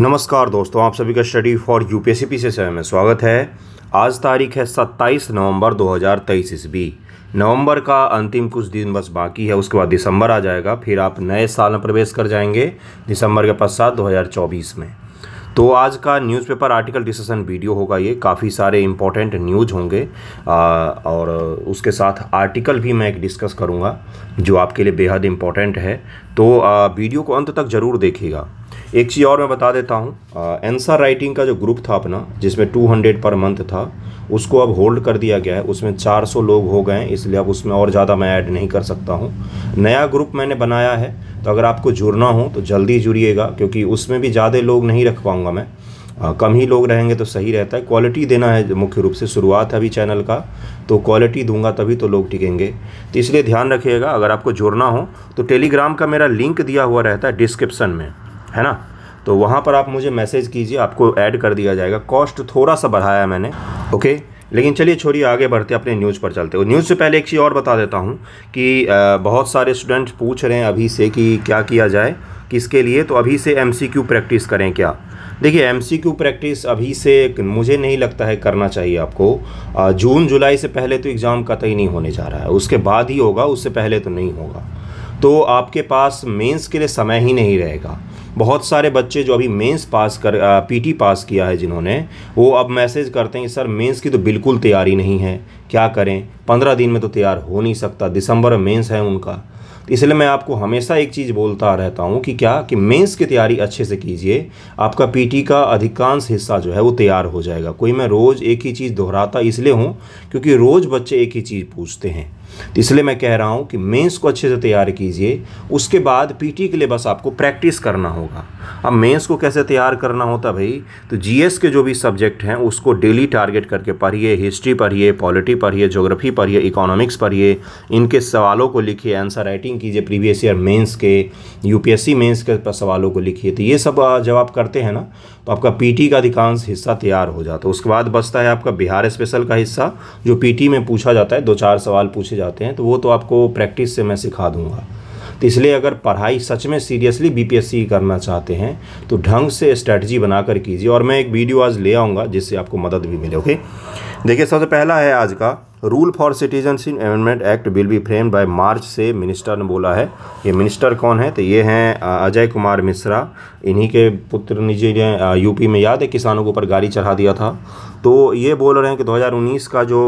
नमस्कार दोस्तों आप सभी का study for U P S में स्वागत है आज तारीख है 27 नवंबर 2023 ईस्वी नवंबर का अंतिम कुछ दिन बस बाकी है उसके बाद दिसंबर आ जाएगा फिर आप नए साल में प्रवेश कर जाएंगे दिसंबर के पश्चात 2024 में तो आज का न्यूज़पेपर आर्टिकल डिस्कशन वीडियो होगा ये काफ़ी सारे इम्पोर्टेंट न्यूज होंगे आ, और उसके साथ आर्टिकल भी मैं एक डिस्कस करूँगा जो आपके लिए बेहद इम्पोर्टेंट है तो आ, वीडियो को अंत तक ज़रूर देखिएगा एक चीज़ और मैं बता देता हूँ एंसर राइटिंग का जो ग्रुप था अपना जिसमें 200 पर मंथ था उसको अब होल्ड कर दिया गया है उसमें 400 लोग हो गए हैं इसलिए अब उसमें और ज़्यादा मैं ऐड नहीं कर सकता हूँ नया ग्रुप मैंने बनाया है तो अगर आपको जुड़ना हो तो जल्दी जुड़िएगा क्योंकि उसमें भी ज़्यादा लोग नहीं रख पाऊँगा मैं आ, कम ही लोग रहेंगे तो सही रहता है क्वालिटी देना है मुख्य रूप से शुरुआत है अभी चैनल का तो क्वालिटी दूंगा तभी तो लोग टिकेंगे तो इसलिए ध्यान रखिएगा अगर आपको जुड़ना हो तो टेलीग्राम का मेरा लिंक दिया हुआ रहता है डिस्क्रिप्सन में है ना तो वहाँ पर आप मुझे मैसेज कीजिए आपको ऐड कर दिया जाएगा कॉस्ट थोड़ा सा बढ़ाया मैंने ओके लेकिन चलिए छोड़िए आगे बढ़ते अपने न्यूज़ पर चलते हो न्यूज़ से पहले एक चीज़ और बता देता हूँ कि बहुत सारे स्टूडेंट पूछ रहे हैं अभी से कि क्या किया जाए किसके लिए तो अभी से एम प्रैक्टिस करें क्या देखिए एम प्रैक्टिस अभी से मुझे नहीं लगता है करना चाहिए आपको जून जुलाई से पहले तो एग्ज़ाम ही नहीं होने जा रहा है उसके बाद ही होगा उससे पहले तो नहीं होगा तो आपके पास मेंस के लिए समय ही नहीं रहेगा बहुत सारे बच्चे जो अभी मेंस पास कर पीटी पास किया है जिन्होंने वो अब मैसेज करते हैं कि सर मेंस की तो बिल्कुल तैयारी नहीं है क्या करें पंद्रह दिन में तो तैयार हो नहीं सकता दिसंबर मेन्स है उनका तो इसलिए मैं आपको हमेशा एक चीज़ बोलता रहता हूँ कि क्या कि मेंस की तैयारी अच्छे से कीजिए आपका पीटी का अधिकांश हिस्सा जो है वो तैयार हो जाएगा कोई मैं रोज़ एक ही चीज़ दोहराता इसलिए हूँ क्योंकि रोज़ बच्चे एक ही चीज़ पूछते हैं तो इसलिए मैं कह रहा हूँ कि मेंस को अच्छे से तैयार कीजिए उसके बाद पीटी के लिए बस आपको प्रैक्टिस करना होगा अब मेंस को कैसे तैयार करना होता भाई तो जीएस के जो भी सब्जेक्ट हैं उसको डेली टारगेट करके पढ़िए हिस्ट्री पढ़िए पॉलिटी पढ़िए जोग्राफी पढ़िए इकोनॉमिक्स पढ़िए इनके सवालों को लिखिए आंसर राइटिंग कीजिए प्रीवियस ईयर मेन्स के यूपीएससी पी के सवालों को लिखिए तो ये सब जब आप करते हैं ना तो आपका पीटी का अधिकांश हिस्सा तैयार हो जाता है उसके बाद बचता है आपका बिहार स्पेशल का हिस्सा जो पीटी में पूछा जाता है दो चार सवाल पूछे जाते हैं तो वो तो आपको प्रैक्टिस से मैं सिखा दूंगा तो इसलिए अगर पढ़ाई सच में सीरियसली बीपीएससी करना चाहते हैं तो ढंग से स्ट्रैटी बनाकर कीजिए और मैं एक वीडियो आज ले आऊँगा जिससे आपको मदद भी मिले ओके देखिए सबसे पहला है आज का rule for citizenship amendment act will be frame by March से मिनिस्टर ने बोला है ये मिनिस्टर कौन है तो ये हैं अजय कुमार मिश्रा इन्हीं के पुत्र निजी ने यूपी में याद है किसानों के ऊपर गाड़ी चढ़ा दिया था तो ये बोल रहे हैं कि 2019 का जो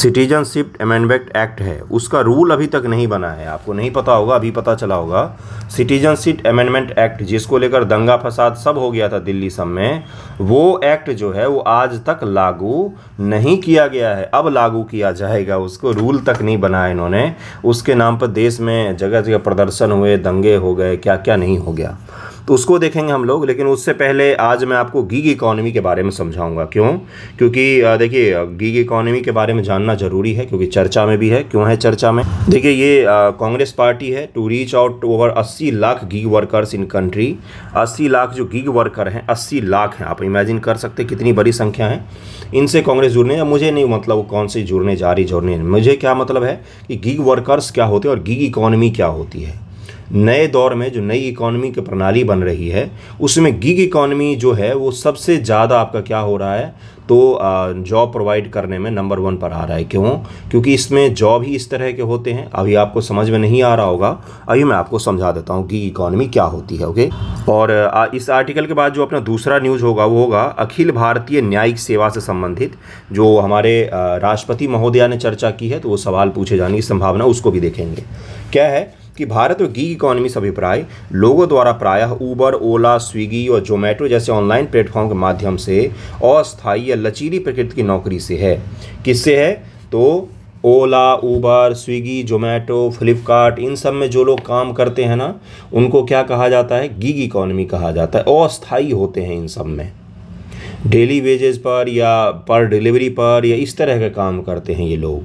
सिटीजनशिप अमेंडमेंट एक्ट है उसका रूल अभी तक नहीं बना है आपको नहीं पता होगा अभी पता चला होगा सिटीजनशिप अमेंडमेंट एक्ट जिसको लेकर दंगा फसाद सब हो गया था दिल्ली सब में वो एक्ट जो है वो आज तक लागू नहीं किया गया है अब लागू किया जाएगा उसको रूल तक नहीं बनाया इन्होंने उसके नाम पर देश में जगह जगह प्रदर्शन हुए दंगे हो गए क्या क्या नहीं हो गया तो उसको देखेंगे हम लोग लेकिन उससे पहले आज मैं आपको गिग इकॉनमी के बारे में समझाऊंगा क्यों क्योंकि देखिए गिग इकोनॉमी के बारे में जानना ज़रूरी है क्योंकि चर्चा में भी है क्यों है चर्चा में देखिए ये कांग्रेस पार्टी है टू रीच आउट ओवर अस्सी lakh gig workers in country अस्सी लाख जो गिग वर्कर हैं अस्सी लाख हैं आप इमेजिन कर सकते कितनी बड़ी संख्या है इनसे कांग्रेस जुड़ने या मुझे नहीं मतलब वो कौन से जुड़ने जा रही जुड़ने मुझे क्या मतलब है कि गिग वर्कर्स क्या होते हैं और गिग इकॉनमी क्या होती है नए दौर में जो नई इकोनॉमी की प्रणाली बन रही है उसमें गिग इकोनॉमी जो है वो सबसे ज़्यादा आपका क्या हो रहा है तो जॉब प्रोवाइड करने में नंबर वन पर आ रहा है क्यों क्योंकि इसमें जॉब ही इस तरह के होते हैं अभी आपको समझ में नहीं आ रहा होगा अभी मैं आपको समझा देता हूँ गिग इकोनॉमी क्या होती है ओके और इस आर्टिकल के बाद जो अपना दूसरा न्यूज़ होगा वो होगा अखिल भारतीय न्यायिक सेवा से संबंधित जो हमारे राष्ट्रपति महोदया ने चर्चा की है तो वो सवाल पूछे जाने की संभावना उसको भी देखेंगे क्या है कि भारत में गिग इकोनॉमी से अभिप्राय लोगों द्वारा प्रायः ऊबर ओला स्विगी और जोमेटो जैसे ऑनलाइन प्लेटफॉर्म के माध्यम से अस्थायी या लचीली प्रकृति की नौकरी से है किससे है तो ओला ऊबर स्विगी जोमेटो फ्लिपकार्ट इन सब में जो लोग काम करते हैं ना उनको क्या कहा जाता है गिग इकोनॉमी कहा जाता है अस्थायी होते हैं इन सब में डेली वेजेस पर या पर डिलीवरी पर या इस तरह का काम करते हैं ये लोग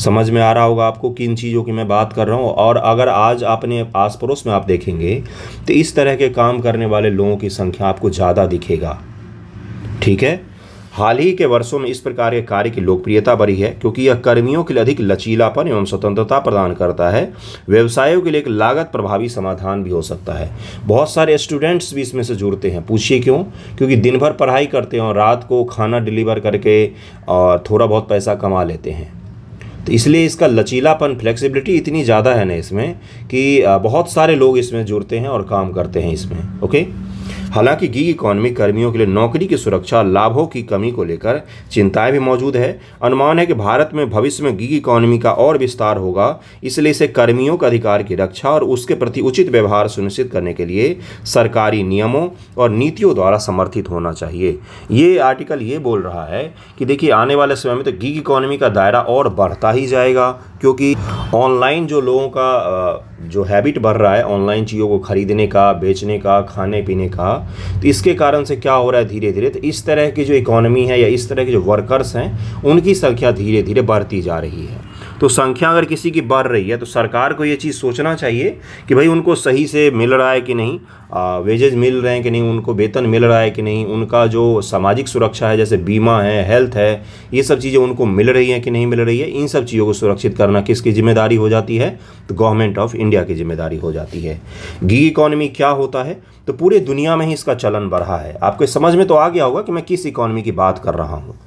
समझ में आ रहा होगा आपको किन चीज़ों की मैं बात कर रहा हूँ और अगर आज आपने आस पड़ोस में आप देखेंगे तो इस तरह के काम करने वाले लोगों की संख्या आपको ज़्यादा दिखेगा ठीक है हाल ही के वर्षों में इस प्रकार के कार्य की लोकप्रियता बढ़ी है क्योंकि यह कर्मियों के लिए अधिक लचीलापन एवं स्वतंत्रता प्रदान करता है व्यवसायों के लिए एक लागत प्रभावी समाधान भी हो सकता है बहुत सारे स्टूडेंट्स भी इसमें से जुड़ते हैं पूछिए क्यों क्योंकि दिन भर पढ़ाई करते हैं और रात को खाना डिलीवर करके और थोड़ा बहुत पैसा कमा लेते हैं तो इसलिए इसका लचीलापन फ्लेक्सिबिलिटी इतनी ज़्यादा है ना इसमें कि बहुत सारे लोग इसमें जुड़ते हैं और काम करते हैं इसमें ओके हालांकि गिग इकोनॉमी कर्मियों के लिए नौकरी की सुरक्षा लाभों की कमी को लेकर चिंताएं भी मौजूद है अनुमान है कि भारत में भविष्य में गिग इकोनॉमी का और विस्तार होगा इसलिए इसे कर्मियों के अधिकार की रक्षा और उसके प्रति उचित व्यवहार सुनिश्चित करने के लिए सरकारी नियमों और नीतियों द्वारा समर्थित होना चाहिए ये आर्टिकल ये बोल रहा है कि देखिए आने वाले समय में तो गिग इकोनॉमी का दायरा और बढ़ता ही जाएगा क्योंकि ऑनलाइन जो लोगों का जो हैबिट बढ़ रहा है ऑनलाइन चीज़ों को ख़रीदने का बेचने का खाने पीने का तो इसके कारण से क्या हो रहा है धीरे धीरे तो इस तरह की जो इकोनॉमी है या इस तरह के जो वर्कर्स हैं उनकी संख्या धीरे धीरे बढ़ती जा रही है तो संख्या अगर किसी की बढ़ रही है तो सरकार को ये चीज़ सोचना चाहिए कि भाई उनको सही से मिल रहा है कि नहीं वेजेज मिल रहे हैं कि नहीं उनको वेतन मिल रहा है कि नहीं उनका जो सामाजिक सुरक्षा है जैसे बीमा है हेल्थ है ये सब चीज़ें उनको मिल रही हैं कि नहीं मिल रही है इन सब चीज़ों को सुरक्षित करना किसकी जिम्मेदारी हो जाती है तो गवर्नमेंट ऑफ इंडिया की जिम्मेदारी हो जाती है गी इकोनॉमी क्या होता है तो पूरे दुनिया में ही इसका चलन बढ़ा है आपको समझ में तो आ गया होगा कि मैं किस इकोनॉमी की बात कर रहा हूँ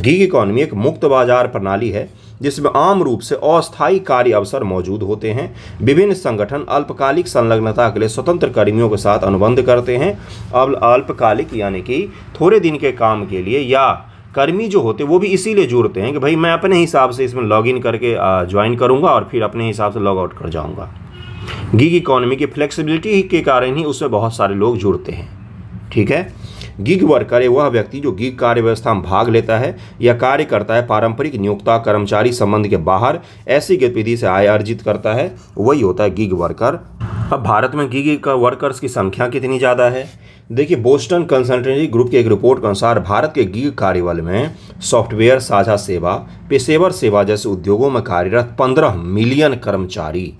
गिग इकोनॉमी एक मुक्त बाजार प्रणाली है जिसमें आम रूप से अस्थायी कार्य अवसर मौजूद होते हैं विभिन्न संगठन अल्पकालिक संलग्नता के लिए स्वतंत्र कर्मियों के साथ अनुबंध करते हैं अब अल्पकालिक यानी कि थोड़े दिन के काम के लिए या कर्मी जो होते वो भी इसीलिए जुड़ते हैं कि भाई मैं अपने हिसाब से इसमें लॉग इन करके ज्वाइन करूँगा और फिर अपने हिसाब से लॉग आउट कर जाऊँगा गिग इकोनॉमी की फ्लेक्सिबिलिटी के कारण ही उसमें बहुत सारे लोग जुड़ते हैं ठीक है गिग वर्कर है वह व्यक्ति जो गिग कार्य व्यवस्था में भाग लेता है या कार्य करता है पारंपरिक नियोक्ता कर्मचारी संबंध के बाहर ऐसी गतिविधि से आय अर्जित करता है वही होता है गिग वर्कर अब भारत में गिग वर्कर्स की संख्या कितनी ज़्यादा है देखिए बोस्टन कंसल्टेंसी ग्रुप के एक रिपोर्ट के अनुसार भारत के गिग कार्यबल में सॉफ्टवेयर साझा सेवा पेशेवर सेवा जैसे उद्योगों में कार्यरत 15 मिलियन कर्मचारी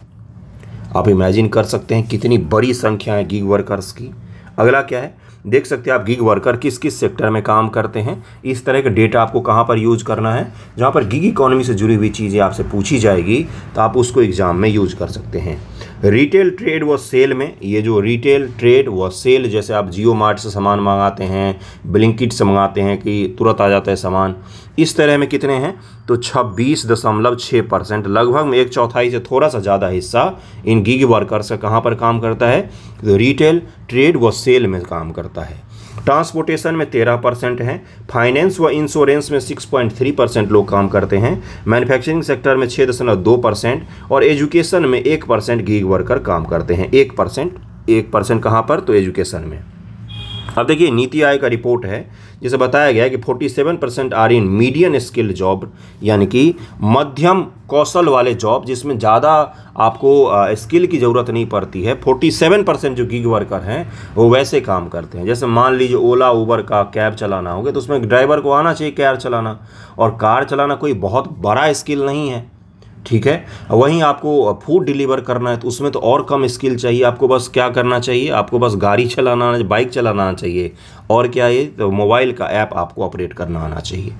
आप इमेजिन कर सकते हैं कितनी बड़ी संख्या है गिग वर्कर्स की अगला क्या है देख सकते हैं आप गिग वर्कर किस किस सेक्टर में काम करते हैं इस तरह का डेटा आपको कहाँ पर यूज करना है जहाँ पर गिग इकोनॉमी से जुड़ी हुई चीज़ें आपसे पूछी जाएगी तो आप उसको एग्ज़ाम में यूज कर सकते हैं रिटेल ट्रेड व सेल में ये जो रिटेल ट्रेड व सेल जैसे आप जियो मार्ट से सामान मंगाते हैं ब्लिंकिट से मंगाते हैं कि तुरंत आ जाता है सामान इस तरह में कितने हैं तो छब्बीस दशमलव छः परसेंट लगभग में एक चौथाई से थोड़ा सा ज़्यादा हिस्सा इन गिग वर्कर्स का कहाँ पर काम करता है तो रिटेल ट्रेड व सेल में काम करता है ट्रांसपोर्टेशन में तेरह परसेंट हैं फाइनेंस व इंश्योरेंस में सिक्स पॉइंट थ्री परसेंट लोग काम करते हैं मैन्युफैक्चरिंग सेक्टर में छः दशमलव दो परसेंट और एजुकेशन में एक परसेंट गीग वर्कर काम करते हैं एक परसेंट एक परसेंट कहाँ पर तो एजुकेशन में अब देखिए नीति आयोग का रिपोर्ट है जैसे बताया गया कि 47 percent are in medium skill job यानी कि मध्यम कौशल वाले जॉब जिसमें ज़्यादा आपको स्किल की ज़रूरत नहीं पड़ती है 47 परसेंट जो गिग वर्कर हैं वो वैसे काम करते हैं जैसे मान लीजिए ओला उबर का कैब चलाना होगा तो उसमें ड्राइवर को आना चाहिए कैब चलाना और कार चलाना कोई बहुत बड़ा स्किल नहीं है ठीक है वहीं आपको फूड डिलीवर करना है तो उसमें तो और कम स्किल चाहिए आपको बस क्या करना चाहिए आपको बस गाड़ी चलाना आना बाइक चलाना आना चाहिए और क्या ये तो मोबाइल का ऐप आपको ऑपरेट करना आना चाहिए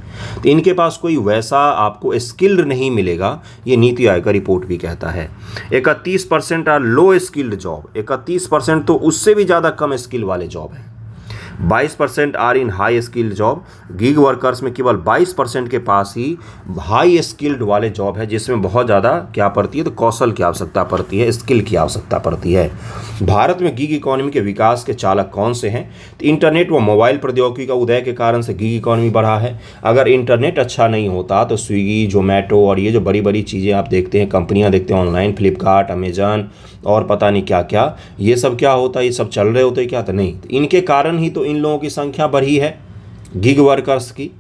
तो इनके पास कोई वैसा आपको स्किल्ड नहीं मिलेगा ये नीति आयोग का रिपोर्ट भी कहता है इकतीस percent are low skilled job इकतीस परसेंट तो उससे भी ज़्यादा कम स्किल वाले जॉब हैं 22 percent are in high skilled job gig workers में केवल 22 परसेंट के पास ही हाई स्किल्ड वाले जॉब है जिसमें बहुत ज़्यादा क्या पड़ती है तो कौशल की आवश्यकता पड़ती है स्किल की आवश्यकता पड़ती है भारत में गिग इकोनॉमी के विकास के चालक कौन से हैं तो इंटरनेट व मोबाइल प्रौद्योगिकी का उदय के कारण से गिग इकोनॉमी बढ़ा है अगर इंटरनेट अच्छा नहीं होता तो स्विगी जोमेटो और ये जो बड़ी बड़ी चीज़ें आप देखते हैं कंपनियाँ देखते हैं ऑनलाइन फ्लिपकार्ट अमेजन और पता नहीं क्या क्या ये सब क्या होता है ये सब चल रहे होते क्या तो नहीं इनके कारण ही तो तो इन लोगों की संख्या बढ़ी है गिग वर्कर्स की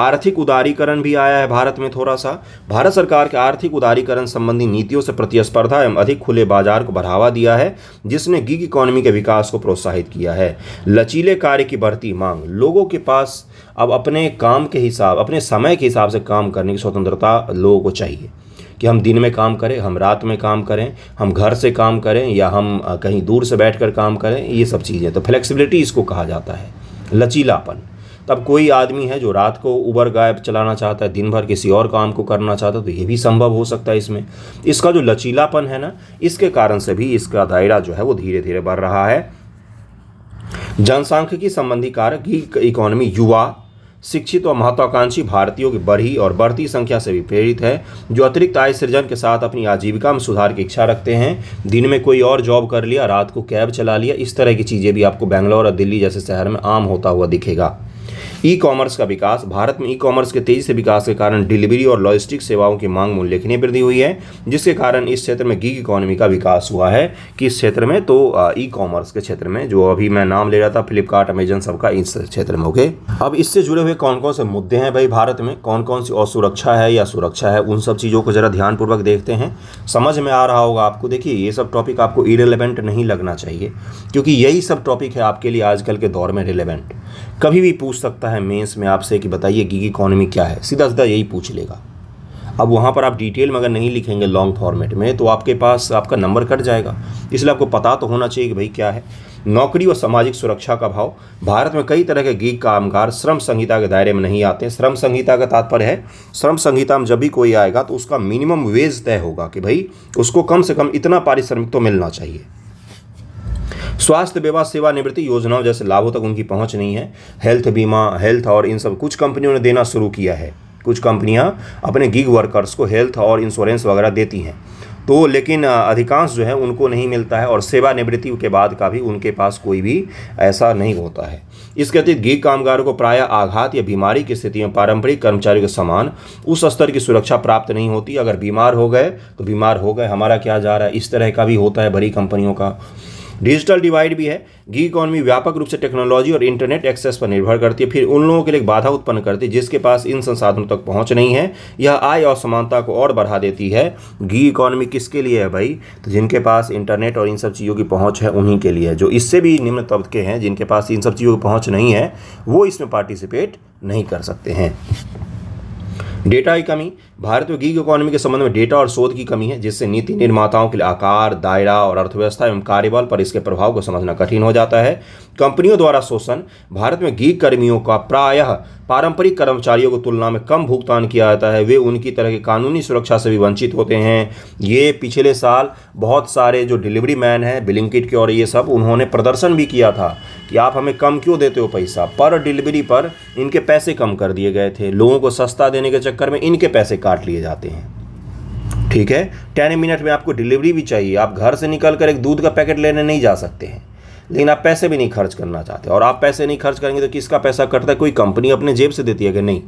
आर्थिक उदारीकरण भी आया है भारत में थोड़ा सा भारत सरकार के आर्थिक उदारीकरण संबंधी नीतियों से प्रतिस्पर्धा एवं अधिक खुले बाजार को बढ़ावा दिया है जिसने गिग इकोनॉमी के विकास को प्रोत्साहित किया है लचीले कार्य की बढ़ती मांग लोगों के पास अब अपने काम के हिसाब अपने समय के हिसाब से काम करने की स्वतंत्रता लोगों को चाहिए कि हम दिन में काम करें हम रात में काम करें हम घर से काम करें या हम कहीं दूर से बैठ कर काम करें ये सब चीज़ें तो फ्लेक्सिबिलिटी इसको कहा जाता है लचीलापन तब कोई आदमी है जो रात को उबर गायब चलाना चाहता है दिन भर किसी और काम को करना चाहता है तो ये भी संभव हो सकता है इसमें इसका जो लचीलापन है ना इसके कारण से भी इसका दायरा जो है वो धीरे धीरे बढ़ रहा है जनसंख्यिकी संबंधी कारक की इकोनॉमी युवा शिक्षित व महत्वाकांक्षी भारतीयों की बढ़ी और बढ़ती संख्या से भी प्रेरित है जो अतिरिक्त आय सृजन के साथ अपनी आजीविका में सुधार की इच्छा रखते हैं दिन में कोई और जॉब कर लिया रात को कैब चला लिया इस तरह की चीज़ें भी आपको बैंगलोर और दिल्ली जैसे शहर में आम होता हुआ दिखेगा ई कॉमर्स का विकास भारत में ई कॉमर्स के तेजी से विकास के कारण डिलीवरी और लॉजिस्टिक सेवाओं की मांग में उल्लेखनीय वृद्धि हुई है जिसके कारण इस क्षेत्र में गिग इकोनॉमी का विकास हुआ है कि इस क्षेत्र में तो ई कॉमर्स के क्षेत्र में जो अभी मैं नाम ले रहा था फ्लिपकार्ट अमेजन सबका इस क्षेत्र में ओके अब इससे जुड़े हुए कौन कौन से मुद्दे हैं भाई भारत में कौन कौन सी असुरक्षा है या सुरक्षा है उन सब चीज़ों को ज़रा ध्यानपूर्वक देखते हैं समझ में आ रहा होगा आपको देखिए ये सब टॉपिक आपको इरेलीवेंट नहीं लगना चाहिए क्योंकि यही सब टॉपिक है आपके लिए आजकल के दौर में रिलेवेंट कभी भी पूछ सकता है मेंस में आपसे कि बताइए गिग इकोनॉमी क्या है सीधा सीधा यही पूछ लेगा अब वहाँ पर आप डिटेल में अगर नहीं लिखेंगे लॉन्ग फॉर्मेट में तो आपके पास आपका नंबर कट जाएगा इसलिए आपको पता तो होना चाहिए कि भाई क्या है नौकरी और सामाजिक सुरक्षा का भाव भारत में कई तरह के गीत कामगार श्रम संहिता के दायरे में नहीं आते श्रम संहिता का तात्पर्य है श्रम संहिता में जब भी कोई आएगा तो उसका मिनिमम वेज तय होगा कि भाई उसको कम से कम इतना पारिश्रमिक तो मिलना चाहिए स्वास्थ्य विवाह सेवा निवृत्ति योजनाओं जैसे लाभों तक उनकी पहुंच नहीं है हेल्थ बीमा हेल्थ और इन सब कुछ कंपनियों ने देना शुरू किया है कुछ कंपनियां अपने गिग वर्कर्स को हेल्थ और इंश्योरेंस वगैरह देती हैं तो लेकिन अधिकांश जो है उनको नहीं मिलता है और सेवानिवृत्ति के बाद का भी उनके पास कोई भी ऐसा नहीं होता है इसके अतिरिक्त गिग कामगारों को प्राय आघात या बीमारी की स्थिति में पारंपरिक कर्मचारियों के समान उस स्तर की सुरक्षा प्राप्त नहीं होती अगर बीमार हो गए तो बीमार हो गए हमारा क्या जा रहा है इस तरह का भी होता है बड़ी कंपनियों का डिजिटल डिवाइड भी है गी इकॉनमी व्यापक रूप से टेक्नोलॉजी और इंटरनेट एक्सेस पर निर्भर करती है फिर उन लोगों के लिए बाधा उत्पन्न करती है जिसके पास इन संसाधनों तक पहुंच नहीं है यह आय और समानता को और बढ़ा देती है गी इकॉनमी किसके लिए है भाई तो जिनके पास इंटरनेट और इन सब चीज़ों की पहुँच है उन्हीं के लिए जो इससे भी निम्न तबके हैं जिनके पास इन सब चीज़ों की पहुँच नहीं है वो इसमें पार्टिसिपेट नहीं कर सकते हैं डेटा की कमी भारत में गीग इकोनॉमी के संबंध में डेटा और शोध की कमी है जिससे नीति निर्माताओं के लिए आकार दायरा और अर्थव्यवस्था एवं कार्यबल पर इसके प्रभाव को समझना कठिन हो जाता है कंपनियों द्वारा शोषण भारत में गीग कर्मियों का प्रायः पारंपरिक कर्मचारियों को तुलना में कम भुगतान किया जाता है वे उनकी तरह की कानूनी सुरक्षा से भी वंचित होते हैं ये पिछले साल बहुत सारे जो डिलीवरी मैन हैं बिलिंग किट के और ये सब उन्होंने प्रदर्शन भी किया था कि आप हमें कम क्यों देते हो पैसा पर डिलीवरी पर इनके पैसे कम कर दिए गए थे लोगों को सस्ता देने के चक्कर में इनके पैसे काट लिए जाते हैं ठीक है टेन मिनट में आपको डिलीवरी भी चाहिए आप घर से निकल कर एक दूध का पैकेट लेने नहीं जा सकते हैं लेकिन आप पैसे भी नहीं खर्च करना चाहते और आप पैसे नहीं खर्च करेंगे तो किसका पैसा कटता है कोई कंपनी अपने जेब से देती है कि नहीं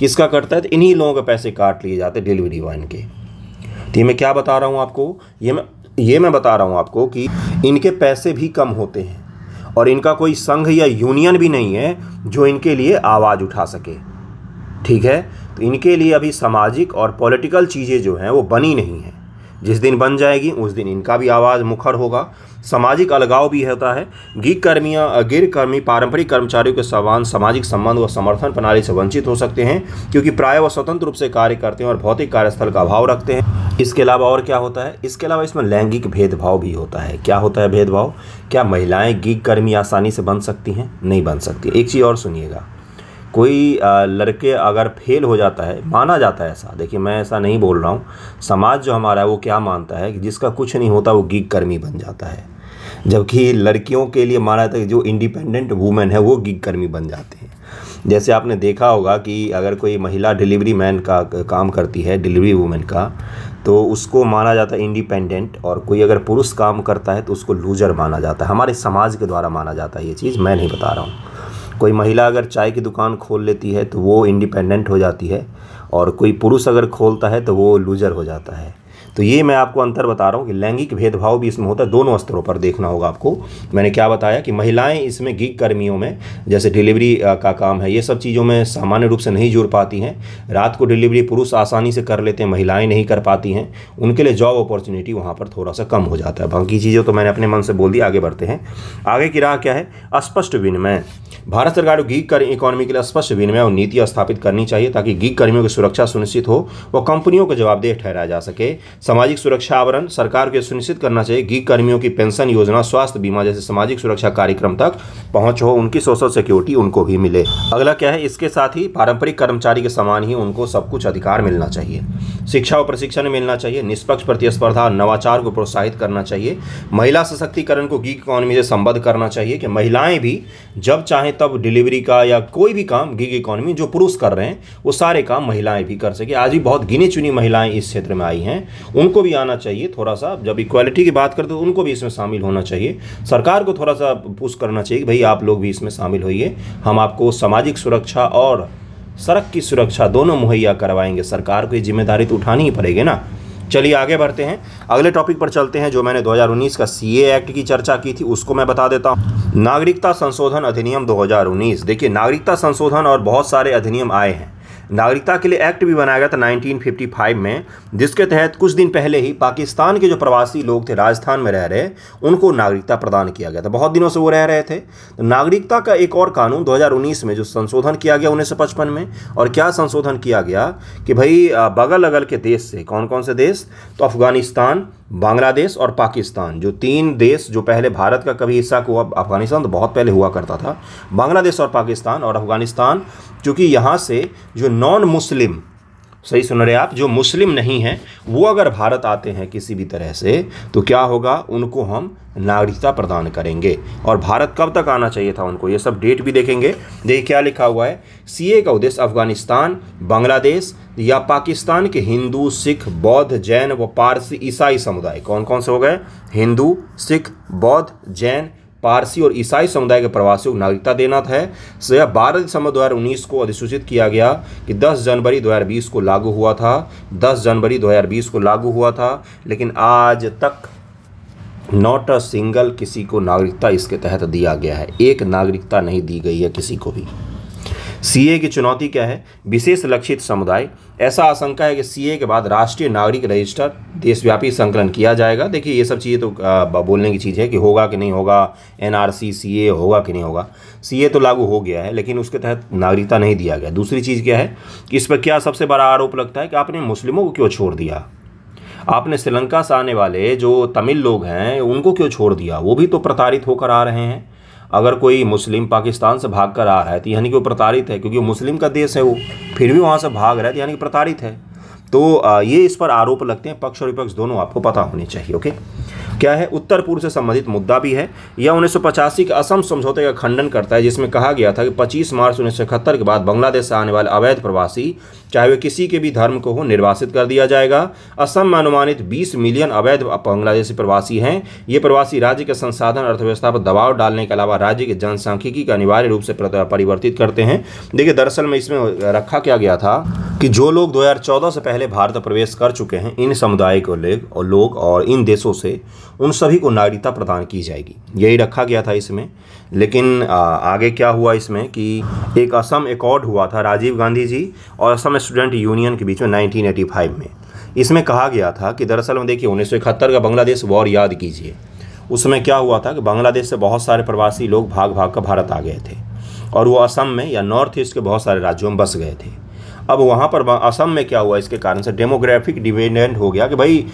किसका कटता है तो इन्हीं लोगों के पैसे काट लिए जाते हैं डिलीवरी वाइन के तो ये मैं क्या बता रहा हूँ आपको ये मैं ये मैं बता रहा हूँ आपको कि इनके पैसे भी कम होते हैं और इनका कोई संघ या यूनियन भी नहीं है जो इनके लिए आवाज़ उठा सके ठीक है तो इनके लिए अभी सामाजिक और पॉलिटिकल चीज़ें जो हैं वो बनी नहीं हैं जिस दिन बन जाएगी उस दिन इनका भी आवाज़ मुखर होगा सामाजिक अलगाव भी होता है गीत कर्मियाँ गिर कर्मी पारंपरिक कर्मचारियों के समान सामाजिक संबंध व समर्थन प्रणाली से वंचित हो सकते हैं क्योंकि प्राय वह स्वतंत्र रूप से कार्य करते हैं और भौतिक कार्यस्थल का अभाव रखते हैं इसके अलावा और क्या होता है इसके अलावा इसमें लैंगिक भेदभाव भी होता है क्या होता है भेदभाव क्या महिलाएं गीत कर्मी आसानी से बन सकती हैं नहीं बन सकती एक चीज़ और सुनिएगा कोई लड़के अगर फेल हो जाता है माना जाता है ऐसा देखिए मैं ऐसा नहीं बोल रहा हूँ समाज जो हमारा है वो क्या मानता है कि जिसका कुछ नहीं होता वो गिग कर्मी बन जाता है जबकि लड़कियों के लिए माना जाता है कि जो इंडिपेंडेंट वूमेन है वो गिग कर्मी बन जाते हैं जैसे आपने देखा होगा कि अगर कोई महिला डिलीवरी मैन का काम करती है डिलीवरी वूमेन का तो उसको माना जाता है इंडिपेंडेंट और कोई अगर पुरुष काम करता है तो उसको लूजर माना जाता है हमारे समाज के द्वारा माना जाता है ये चीज़ मैं नहीं बता रहा हूँ कोई महिला अगर चाय की दुकान खोल लेती है तो वो इंडिपेंडेंट हो जाती है और कोई पुरुष अगर खोलता है तो वो लूज़र हो जाता है तो ये मैं आपको अंतर बता रहा हूँ कि लैंगिक भेदभाव भी इसमें होता है दोनों स्तरों पर देखना होगा आपको मैंने क्या बताया कि महिलाएं इसमें गिग कर्मियों में जैसे डिलीवरी का काम है ये सब चीज़ों में सामान्य रूप से नहीं जुड़ पाती हैं रात को डिलीवरी पुरुष आसानी से कर लेते हैं महिलाएँ नहीं कर पाती हैं उनके लिए जॉब अपॉर्चुनिटी वहाँ पर थोड़ा सा कम हो जाता है बाकी चीज़ें तो मैंने अपने मन से बोल दी आगे बढ़ते हैं आगे की राह क्या है अस्पष्ट विनिमय भारत सरकार को गिग कर इकोनॉमी के लिए स्पष्ट विनिमय और नीति स्थापित करनी चाहिए ताकि गिग कर्मियों की सुरक्षा सुनिश्चित हो और कंपनियों को जवाबदेह ठहराया जा सके सामाजिक सुरक्षा आवरण सरकार को सुनिश्चित करना चाहिए गीत कर्मियों की पेंशन योजना स्वास्थ्य बीमा जैसे सामाजिक सुरक्षा कार्यक्रम तक पहुंच हो उनकी सोशल सिक्योरिटी उनको भी मिले अगला क्या है इसके साथ ही पारंपरिक कर्मचारी के समान ही उनको सब कुछ अधिकार मिलना चाहिए शिक्षा और प्रशिक्षण मिलना चाहिए निष्पक्ष प्रतिस्पर्धा और नवाचार को प्रोत्साहित करना चाहिए महिला सशक्तिकरण को गीत इकोनॉमी से संबद्ध करना चाहिए कि महिलाएं भी जब चाहें तब डिलीवरी का या कोई भी काम गिग इकोनॉमी जो पुरुष कर रहे हैं वो सारे काम महिलाएं भी कर सके आज भी बहुत गिनी चुनी महिलाएं इस क्षेत्र में आई हैं उनको भी आना चाहिए थोड़ा सा जब इक्वालिटी की बात करते तो उनको भी इसमें शामिल होना चाहिए सरकार को थोड़ा सा पुश करना चाहिए कि भाई आप लोग भी इसमें शामिल होइए हम आपको सामाजिक सुरक्षा और सड़क की सुरक्षा दोनों मुहैया करवाएंगे सरकार को ये जिम्मेदारी तो उठानी ही पड़ेगी ना चलिए आगे बढ़ते हैं अगले टॉपिक पर चलते हैं जो मैंने 2019 का सी एक्ट की चर्चा की थी उसको मैं बता देता हूँ नागरिकता संशोधन अधिनियम 2019 देखिए नागरिकता संशोधन और बहुत सारे अधिनियम आए हैं नागरिकता के लिए एक्ट भी बनाया गया था 1955 में जिसके तहत कुछ दिन पहले ही पाकिस्तान के जो प्रवासी लोग थे राजस्थान में रह रहे उनको नागरिकता प्रदान किया गया था बहुत दिनों से वो रह रहे थे तो नागरिकता का एक और कानून 2019 में जो संशोधन किया गया उन्नीस में और क्या संशोधन किया गया कि भाई बगल अगल के देश से कौन कौन से देश तो अफगानिस्तान बांग्लादेश और पाकिस्तान जो तीन देश जो पहले भारत का कभी हिस्सा हुआ अफगानिस्तान तो बहुत पहले हुआ करता था बांग्लादेश और पाकिस्तान और अफगानिस्तान चूँकि यहाँ से जो नॉन मुस्लिम सही सुन रहे आप जो मुस्लिम नहीं हैं वो अगर भारत आते हैं किसी भी तरह से तो क्या होगा उनको हम नागरिकता प्रदान करेंगे और भारत कब तक आना चाहिए था उनको ये सब डेट भी देखेंगे देखिए क्या लिखा हुआ है सीए का उद्देश्य अफगानिस्तान बांग्लादेश या पाकिस्तान के हिंदू सिख बौद्ध जैन व पारसी ईसाई समुदाय कौन कौन से हो गए हिंदू सिख बौद्ध जैन पारसी और ईसाई समुदाय के प्रवासियों को नागरिकता देना है यह बारह दिसंबर दो को अधिसूचित किया गया कि 10 जनवरी 2020 को लागू हुआ था 10 जनवरी 2020 को लागू हुआ था लेकिन आज तक नॉट अ सिंगल किसी को नागरिकता इसके तहत दिया गया है एक नागरिकता नहीं दी गई है किसी को भी सीए की चुनौती क्या है विशेष लक्षित समुदाय ऐसा आशंका है कि सीए के बाद राष्ट्रीय नागरिक रजिस्टर देशव्यापी संकलन किया जाएगा देखिए ये सब चीज़ें तो बोलने की चीज़ है कि होगा कि नहीं होगा एनआरसी सीए होगा कि नहीं होगा सीए तो लागू हो गया है लेकिन उसके तहत नागरिकता नहीं दिया गया दूसरी चीज़ क्या है कि इस पर क्या सबसे बड़ा आरोप लगता है कि आपने मुस्लिमों को क्यों छोड़ दिया आपने श्रीलंका से आने वाले जो तमिल लोग हैं उनको क्यों छोड़ दिया वो भी तो प्रताड़ित होकर आ रहे हैं अगर कोई मुस्लिम पाकिस्तान से भाग कर आ रहा है तो यानी कि वो प्रताड़ित है क्योंकि मुस्लिम का देश है वो फिर भी वहाँ से भाग रहा है तो यानी कि प्रताड़ित है तो ये इस पर आरोप लगते हैं पक्ष और विपक्ष दोनों आपको पता होने चाहिए ओके क्या है उत्तर पूर्व से संबंधित मुद्दा भी है यह उन्नीस के असम समझौते का खंडन करता है जिसमें कहा गया था कि 25 मार्च उन्नीस के बाद बांग्लादेश से आने वाले अवैध प्रवासी चाहे वे किसी के भी धर्म को हो निर्वासित कर दिया जाएगा असम में अनुमानित 20 मिलियन अवैध बांग्लादेशी प्रवासी हैं ये प्रवासी राज्य के संसाधन अर्थव्यवस्था पर दबाव डालने के अलावा राज्य के जनसांख्यिकी का अनिवार्य रूप से परिवर्तित करते हैं देखिए दरअसल में इसमें रखा क्या गया था कि जो लोग 2014 से पहले भारत प्रवेश कर चुके हैं इन समुदाय को लोग और इन देशों से उन सभी को नागरिकता प्रदान की जाएगी यही रखा गया था इसमें लेकिन आ, आगे क्या हुआ इसमें कि एक असम एकॉर्ड हुआ था राजीव गांधी जी और असम स्टूडेंट यूनियन के बीच में 1985 में इसमें कहा गया था कि दरअसल में देखिए उन्नीस का बांग्लादेश वॉर याद कीजिए उसमें क्या हुआ था कि बांग्लादेश से बहुत सारे प्रवासी लोग भाग भाग कर भारत आ गए थे और वो असम में या नॉर्थ ईस्ट के बहुत सारे राज्यों में बस गए थे अब वहाँ पर असम में क्या हुआ इसके कारण से डेमोग्राफिक डिपेंडेंट हो गया कि भाई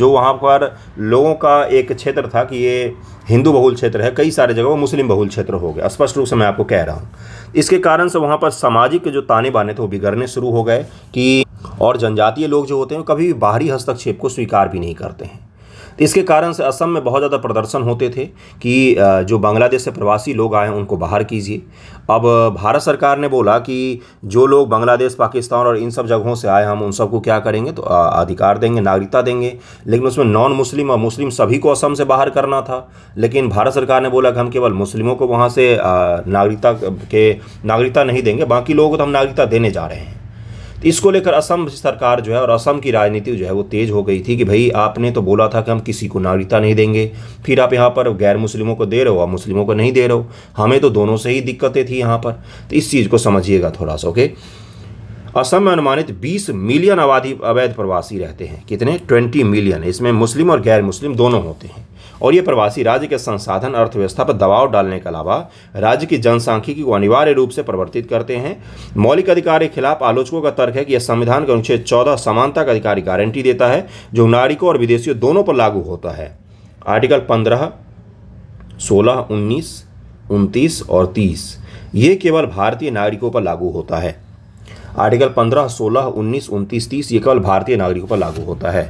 जो वहाँ पर लोगों का एक क्षेत्र था कि ये हिंदू बहुल क्षेत्र है कई सारे जगह मुस्लिम बहुल क्षेत्र हो गया स्पष्ट रूप से मैं आपको कह रहा हूँ इसके कारण से वहाँ पर सामाजिक जो ताने बाने थे वो बिगड़ने शुरू हो गए कि और जनजातीय लोग जो होते हैं कभी भी बाहरी हस्तक्षेप को स्वीकार भी नहीं करते हैं इसके कारण से असम में बहुत ज़्यादा प्रदर्शन होते थे कि जो बांग्लादेश से प्रवासी लोग आए उनको बाहर कीजिए अब भारत सरकार ने बोला कि जो लोग बांग्लादेश पाकिस्तान और इन सब जगहों से आए हम उन सबको क्या करेंगे तो अधिकार देंगे नागरिकता देंगे लेकिन उसमें नॉन मुस्लिम और मुस्लिम सभी को असम से बाहर करना था लेकिन भारत सरकार ने बोला कि हम केवल मुस्लिमों को वहाँ से नागरिकता के नागरिकता नहीं देंगे बाकी लोगों को तो हम नागरिकता देने जा रहे हैं तो इसको लेकर असम सरकार जो है और असम की राजनीति जो है वो तेज़ हो गई थी कि भाई आपने तो बोला था कि हम किसी को नागरिकता नहीं देंगे फिर आप यहाँ पर गैर मुस्लिमों को दे रहे हो आप मुस्लिमों को नहीं दे रहे हो हमें तो दोनों से ही दिक्कतें थी यहाँ पर तो इस चीज़ को समझिएगा थोड़ा सा ओके असम में अनुमानित 20 मिलियन आबादी अवैध प्रवासी रहते हैं कितने 20 मिलियन इसमें मुस्लिम और गैर मुस्लिम दोनों होते हैं और ये प्रवासी राज्य के संसाधन अर्थव्यवस्था पर दबाव डालने के अलावा राज्य की जनसांख्यिकी को अनिवार्य रूप से परिवर्तित करते हैं मौलिक अधिकार के खिलाफ आलोचकों का तर्क है कि यह संविधान के अनुच्छेद चौदह समानता का अधिकारी गारंटी देता है जो नागरिकों और विदेशियों दोनों पर लागू होता है आर्टिकल पंद्रह सोलह उन्नीस उनतीस और तीस ये केवल भारतीय नागरिकों पर लागू होता है आर्टिकल 15, 16, 19, 29, 30 ये केवल भारतीय नागरिकों पर लागू होता है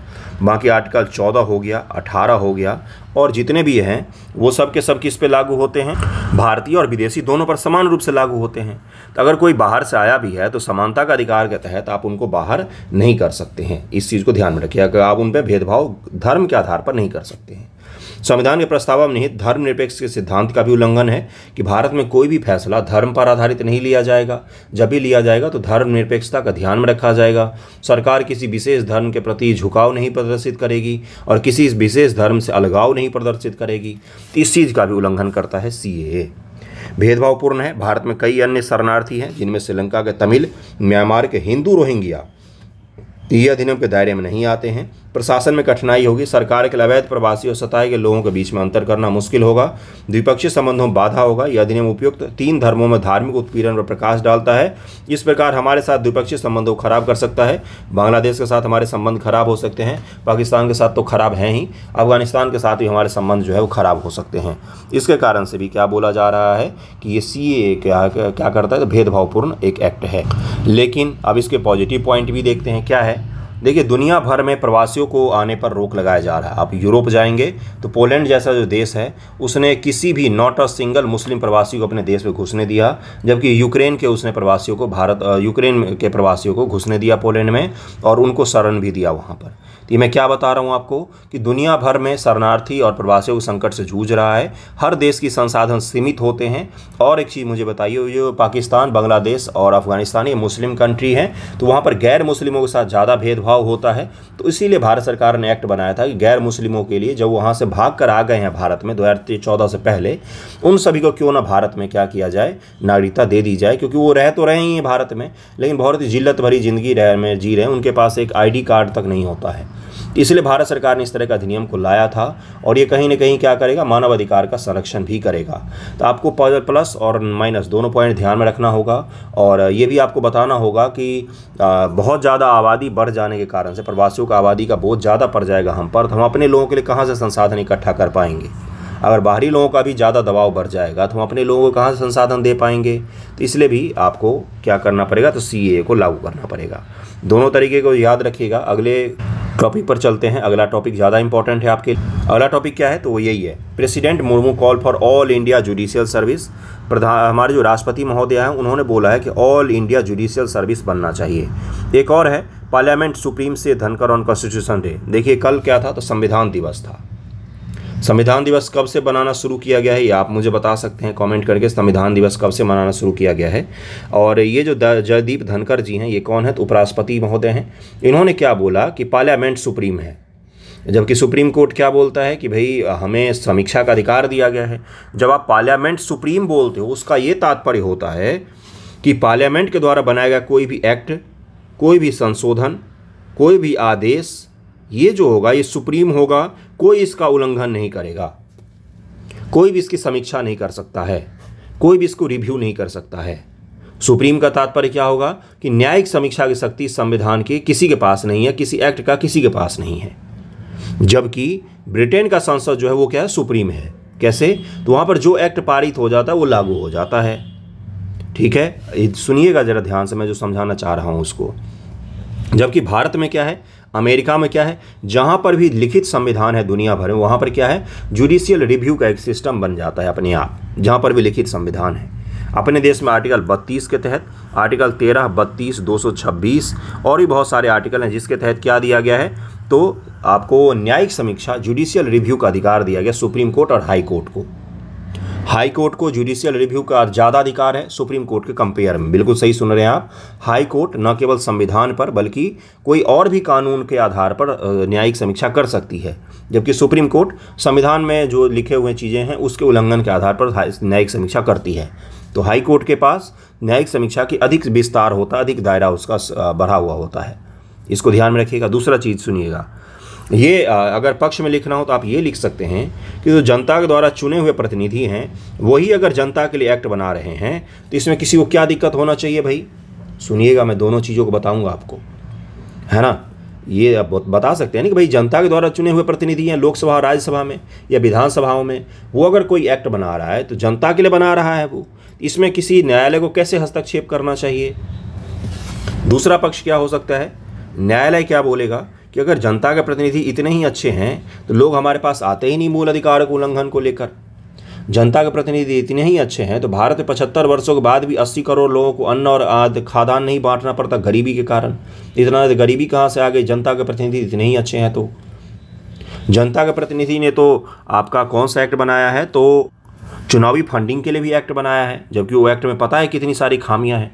बाकी आर्टिकल 14 हो गया 18 हो गया और जितने भी हैं वो सब के सब किस पे लागू होते हैं भारतीय और विदेशी दोनों पर समान रूप से लागू होते हैं तो अगर कोई बाहर से आया भी है तो समानता का अधिकार के तहत आप उनको बाहर नहीं कर सकते हैं इस चीज़ को ध्यान में रखिए आप उन पर भेदभाव धर्म के आधार पर नहीं कर सकते हैं संविधान के प्रस्ताव में निहित धर्मनिरपेक्ष के सिद्धांत का भी उल्लंघन है कि भारत में कोई भी फैसला धर्म पर आधारित नहीं लिया जाएगा जब भी लिया जाएगा तो धर्मनिरपेक्षता का ध्यान में रखा जाएगा सरकार किसी विशेष धर्म के प्रति झुकाव नहीं प्रदर्शित करेगी और किसी विशेष धर्म से अलगाव नहीं प्रदर्शित करेगी इस चीज़ का भी उल्लंघन करता है सी भेदभावपूर्ण है भारत में कई अन्य शरणार्थी हैं जिनमें श्रीलंका के तमिल म्यांमार के हिंदू रोहिंग्या ये अधिनियम के दायरे में नहीं आते हैं प्रशासन में कठिनाई होगी सरकार के अवैध प्रवासी और सताए के लोगों के बीच में अंतर करना मुश्किल होगा द्विपक्षीय संबंधों में बाधा होगा यह अधिनियम उपयुक्त तीन धर्मों में धार्मिक उत्पीड़न पर प्रकाश डालता है इस प्रकार हमारे साथ द्विपक्षीय संबंधों को खराब कर सकता है बांग्लादेश के साथ हमारे संबंध खराब हो सकते हैं पाकिस्तान के साथ तो खराब हैं ही अफगानिस्तान के साथ भी हमारे संबंध जो है वो खराब हो सकते हैं इसके कारण से भी क्या बोला जा रहा है कि ये सी ए क्या क्या करता है तो भेदभावपूर्ण एक एक्ट है लेकिन अब इसके पॉजिटिव पॉइंट भी देखते हैं क्या है देखिए दुनिया भर में प्रवासियों को आने पर रोक लगाया जा रहा है आप यूरोप जाएंगे तो पोलैंड जैसा जो देश है उसने किसी भी नॉट अ सिंगल मुस्लिम प्रवासी को अपने देश में घुसने दिया जबकि यूक्रेन के उसने प्रवासियों को भारत यूक्रेन के प्रवासियों को घुसने दिया पोलैंड में और उनको शरण भी दिया वहाँ पर ये मैं क्या बता रहा हूँ आपको कि दुनिया भर में शरणार्थी और प्रवासियों उस संकट से जूझ रहा है हर देश की संसाधन सीमित होते हैं और एक चीज़ मुझे बताइए जो पाकिस्तान बांग्लादेश और अफगानिस्तान ये मुस्लिम कंट्री हैं तो वहाँ पर गैर मुस्लिमों के साथ ज़्यादा भेदभाव होता है तो इसीलिए भारत सरकार ने एक्ट बनाया था कि गैर मुस्लिमों के लिए जब वहाँ से भाग कर आ गए हैं भारत में दो से पहले उन सभी को क्यों ना भारत में क्या किया जाए नागरिकता दे दी जाए क्योंकि वो रह तो रहे ही हैं भारत में लेकिन बहुत ही जिल्लत भरी ज़िंदगी रह में जी रहे हैं उनके पास एक आईडी कार्ड तक नहीं होता है इसलिए भारत सरकार ने इस तरह का अधिनियम को लाया था और ये कहीं ना कहीं क्या करेगा मानवाधिकार का संरक्षण भी करेगा तो आपको प्लस और माइनस दोनों पॉइंट ध्यान में रखना होगा और ये भी आपको बताना होगा कि बहुत ज़्यादा आबादी बढ़ जाने के कारण से प्रवासियों का आबादी का बहुत ज़्यादा पड़ जाएगा हम पर तो हम अपने लोगों के लिए कहाँ से संसाधन इकट्ठा कर पाएंगे अगर बाहरी लोगों का भी ज़्यादा दबाव बढ़ जाएगा तो हम अपने लोगों को कहाँ से संसाधन दे पाएंगे तो इसलिए भी आपको क्या करना पड़ेगा तो सी को लागू करना पड़ेगा दोनों तरीके को याद रखिएगा अगले टॉपिक पर चलते हैं अगला टॉपिक ज़्यादा इंपॉर्टेंट है आपके लिए अगला टॉपिक क्या है तो वो यही है president Murmu call for all India judicial service प्रधान हमारे जो राष्ट्रपति महोदय हैं उन्होंने बोला है कि ऑल इंडिया जुडिशियल सर्विस बनना चाहिए एक और है पार्लियामेंट सुप्रीम से धनकर ऑन कॉन्स्टिट्यूशन डे देखिए कल क्या था तो संविधान दिवस था संविधान दिवस कब से बनाना शुरू किया गया है ये आप मुझे बता सकते हैं कमेंट करके संविधान दिवस कब से मनाना शुरू किया गया है और ये जो जयदीप धनकर जी हैं ये कौन है तो उपराष्ट्रपति महोदय हैं इन्होंने क्या बोला कि पार्लियामेंट सुप्रीम है जबकि सुप्रीम कोर्ट क्या बोलता है कि भाई हमें समीक्षा का अधिकार दिया गया है जब आप पार्लियामेंट सुप्रीम बोलते हो उसका ये तात्पर्य होता है कि पार्लियामेंट के द्वारा बनाया गया कोई भी एक्ट कोई भी संशोधन कोई भी आदेश ये जो होगा ये सुप्रीम होगा कोई इसका उल्लंघन नहीं करेगा कोई भी इसकी समीक्षा नहीं कर सकता है कोई भी इसको रिव्यू नहीं कर सकता है सुप्रीम का तात्पर्य क्या होगा कि न्यायिक समीक्षा की शक्ति संविधान के किसी के पास नहीं है किसी एक्ट का किसी के पास नहीं है जबकि ब्रिटेन का संसद जो है वो क्या है सुप्रीम है कैसे तो वहां पर जो एक्ट पारित हो जाता है वो लागू हो जाता है ठीक है सुनिएगा ज़रा ध्यान से मैं जो समझाना चाह रहा हूं उसको जबकि भारत में क्या है अमेरिका में क्या है जहाँ पर भी लिखित संविधान है दुनिया भर में वहाँ पर क्या है जुडिशियल रिव्यू का एक सिस्टम बन जाता है अपने आप जहाँ पर भी लिखित संविधान है अपने देश में आर्टिकल 32 के तहत आर्टिकल 13, 32, 226 और भी बहुत सारे आर्टिकल हैं जिसके तहत क्या दिया गया है तो आपको न्यायिक समीक्षा जुडिशियल रिव्यू का अधिकार दिया गया सुप्रीम कोर्ट और हाई कोर्ट को हाई कोर्ट को जुडिशियल रिव्यू का ज़्यादा अधिकार है सुप्रीम कोर्ट के कंपेयर में बिल्कुल सही सुन रहे हैं आप हाई कोर्ट न केवल संविधान पर बल्कि कोई और भी कानून के आधार पर न्यायिक समीक्षा कर सकती है जबकि सुप्रीम कोर्ट संविधान में जो लिखे हुए चीज़ें हैं उसके उल्लंघन के आधार पर न्यायिक समीक्षा करती है तो हाई कोर्ट के पास न्यायिक समीक्षा की अधिक विस्तार होता अधिक दायरा उसका बढ़ा हुआ होता है इसको ध्यान में रखिएगा दूसरा चीज़ सुनिएगा ये अगर पक्ष में लिखना हो तो आप ये लिख सकते हैं कि जो जनता के द्वारा चुने हुए प्रतिनिधि हैं वही अगर जनता के लिए एक्ट बना रहे हैं तो इसमें किसी को क्या दिक्कत होना चाहिए भाई सुनिएगा मैं दोनों चीज़ों को बताऊंगा आपको है ना ये आप बता सकते हैं ना कि भाई जनता के द्वारा चुने हुए प्रतिनिधि हैं लोकसभा राज्यसभा में या विधानसभाओं में वो अगर कोई एक्ट बना रहा है तो जनता के लिए बना रहा है वो इसमें किसी न्यायालय को कैसे हस्तक्षेप करना चाहिए दूसरा पक्ष क्या हो सकता है न्यायालय क्या बोलेगा कि अगर जनता के प्रतिनिधि इतने ही अच्छे हैं तो लोग हमारे पास आते ही नहीं मूल अधिकार के उल्लंघन को लेकर जनता के प्रतिनिधि इतने ही अच्छे हैं तो भारत में पचहत्तर वर्षों के बाद भी अस्सी करोड़ लोगों को अन्न और खादान नहीं बांटना पड़ता गरीबी के कारण इतना तो गरीबी कहाँ से आ गई जनता के प्रतिनिधि इतने ही अच्छे हैं तो जनता के प्रतिनिधि ने तो आपका कौन सा एक्ट बनाया है तो चुनावी फंडिंग के लिए भी एक्ट बनाया है जबकि वो एक्ट में पता है कितनी सारी खामियां हैं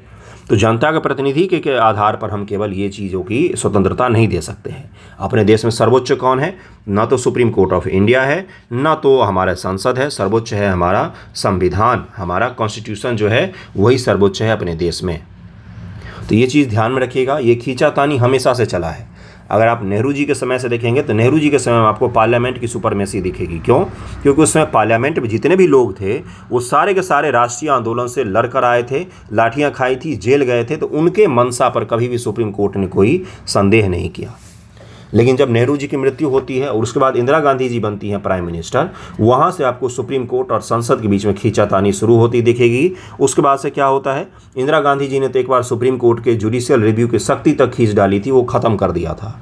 तो जनता के प्रतिनिधि के, के आधार पर हम केवल ये चीज़ों की स्वतंत्रता नहीं दे सकते हैं अपने देश में सर्वोच्च कौन है ना तो सुप्रीम कोर्ट ऑफ इंडिया है ना तो हमारा संसद है सर्वोच्च है हमारा संविधान हमारा कॉन्स्टिट्यूशन जो है वही सर्वोच्च है अपने देश में तो ये चीज़ ध्यान में रखिएगा ये खींचातानी हमेशा से चला है अगर आप नेहरू जी के समय से देखेंगे तो नेहरू जी के समय में आपको पार्लियामेंट की सुपरमेसी दिखेगी क्यों क्योंकि उस समय पार्लियामेंट में जितने भी लोग थे वो सारे के सारे राष्ट्रीय आंदोलन से लड़कर आए थे लाठियाँ खाई थी जेल गए थे तो उनके मनसा पर कभी भी सुप्रीम कोर्ट ने कोई संदेह नहीं किया लेकिन जब नेहरू जी की मृत्यु होती है और उसके बाद इंदिरा गांधी जी बनती हैं प्राइम मिनिस्टर वहाँ से आपको सुप्रीम कोर्ट और संसद के बीच में खींचातानी शुरू होती दिखेगी उसके बाद से क्या होता है इंदिरा गांधी जी ने तो एक बार सुप्रीम कोर्ट के जुडिशियल रिव्यू की सख्ती तक खींच डाली थी वो ख़त्म कर दिया था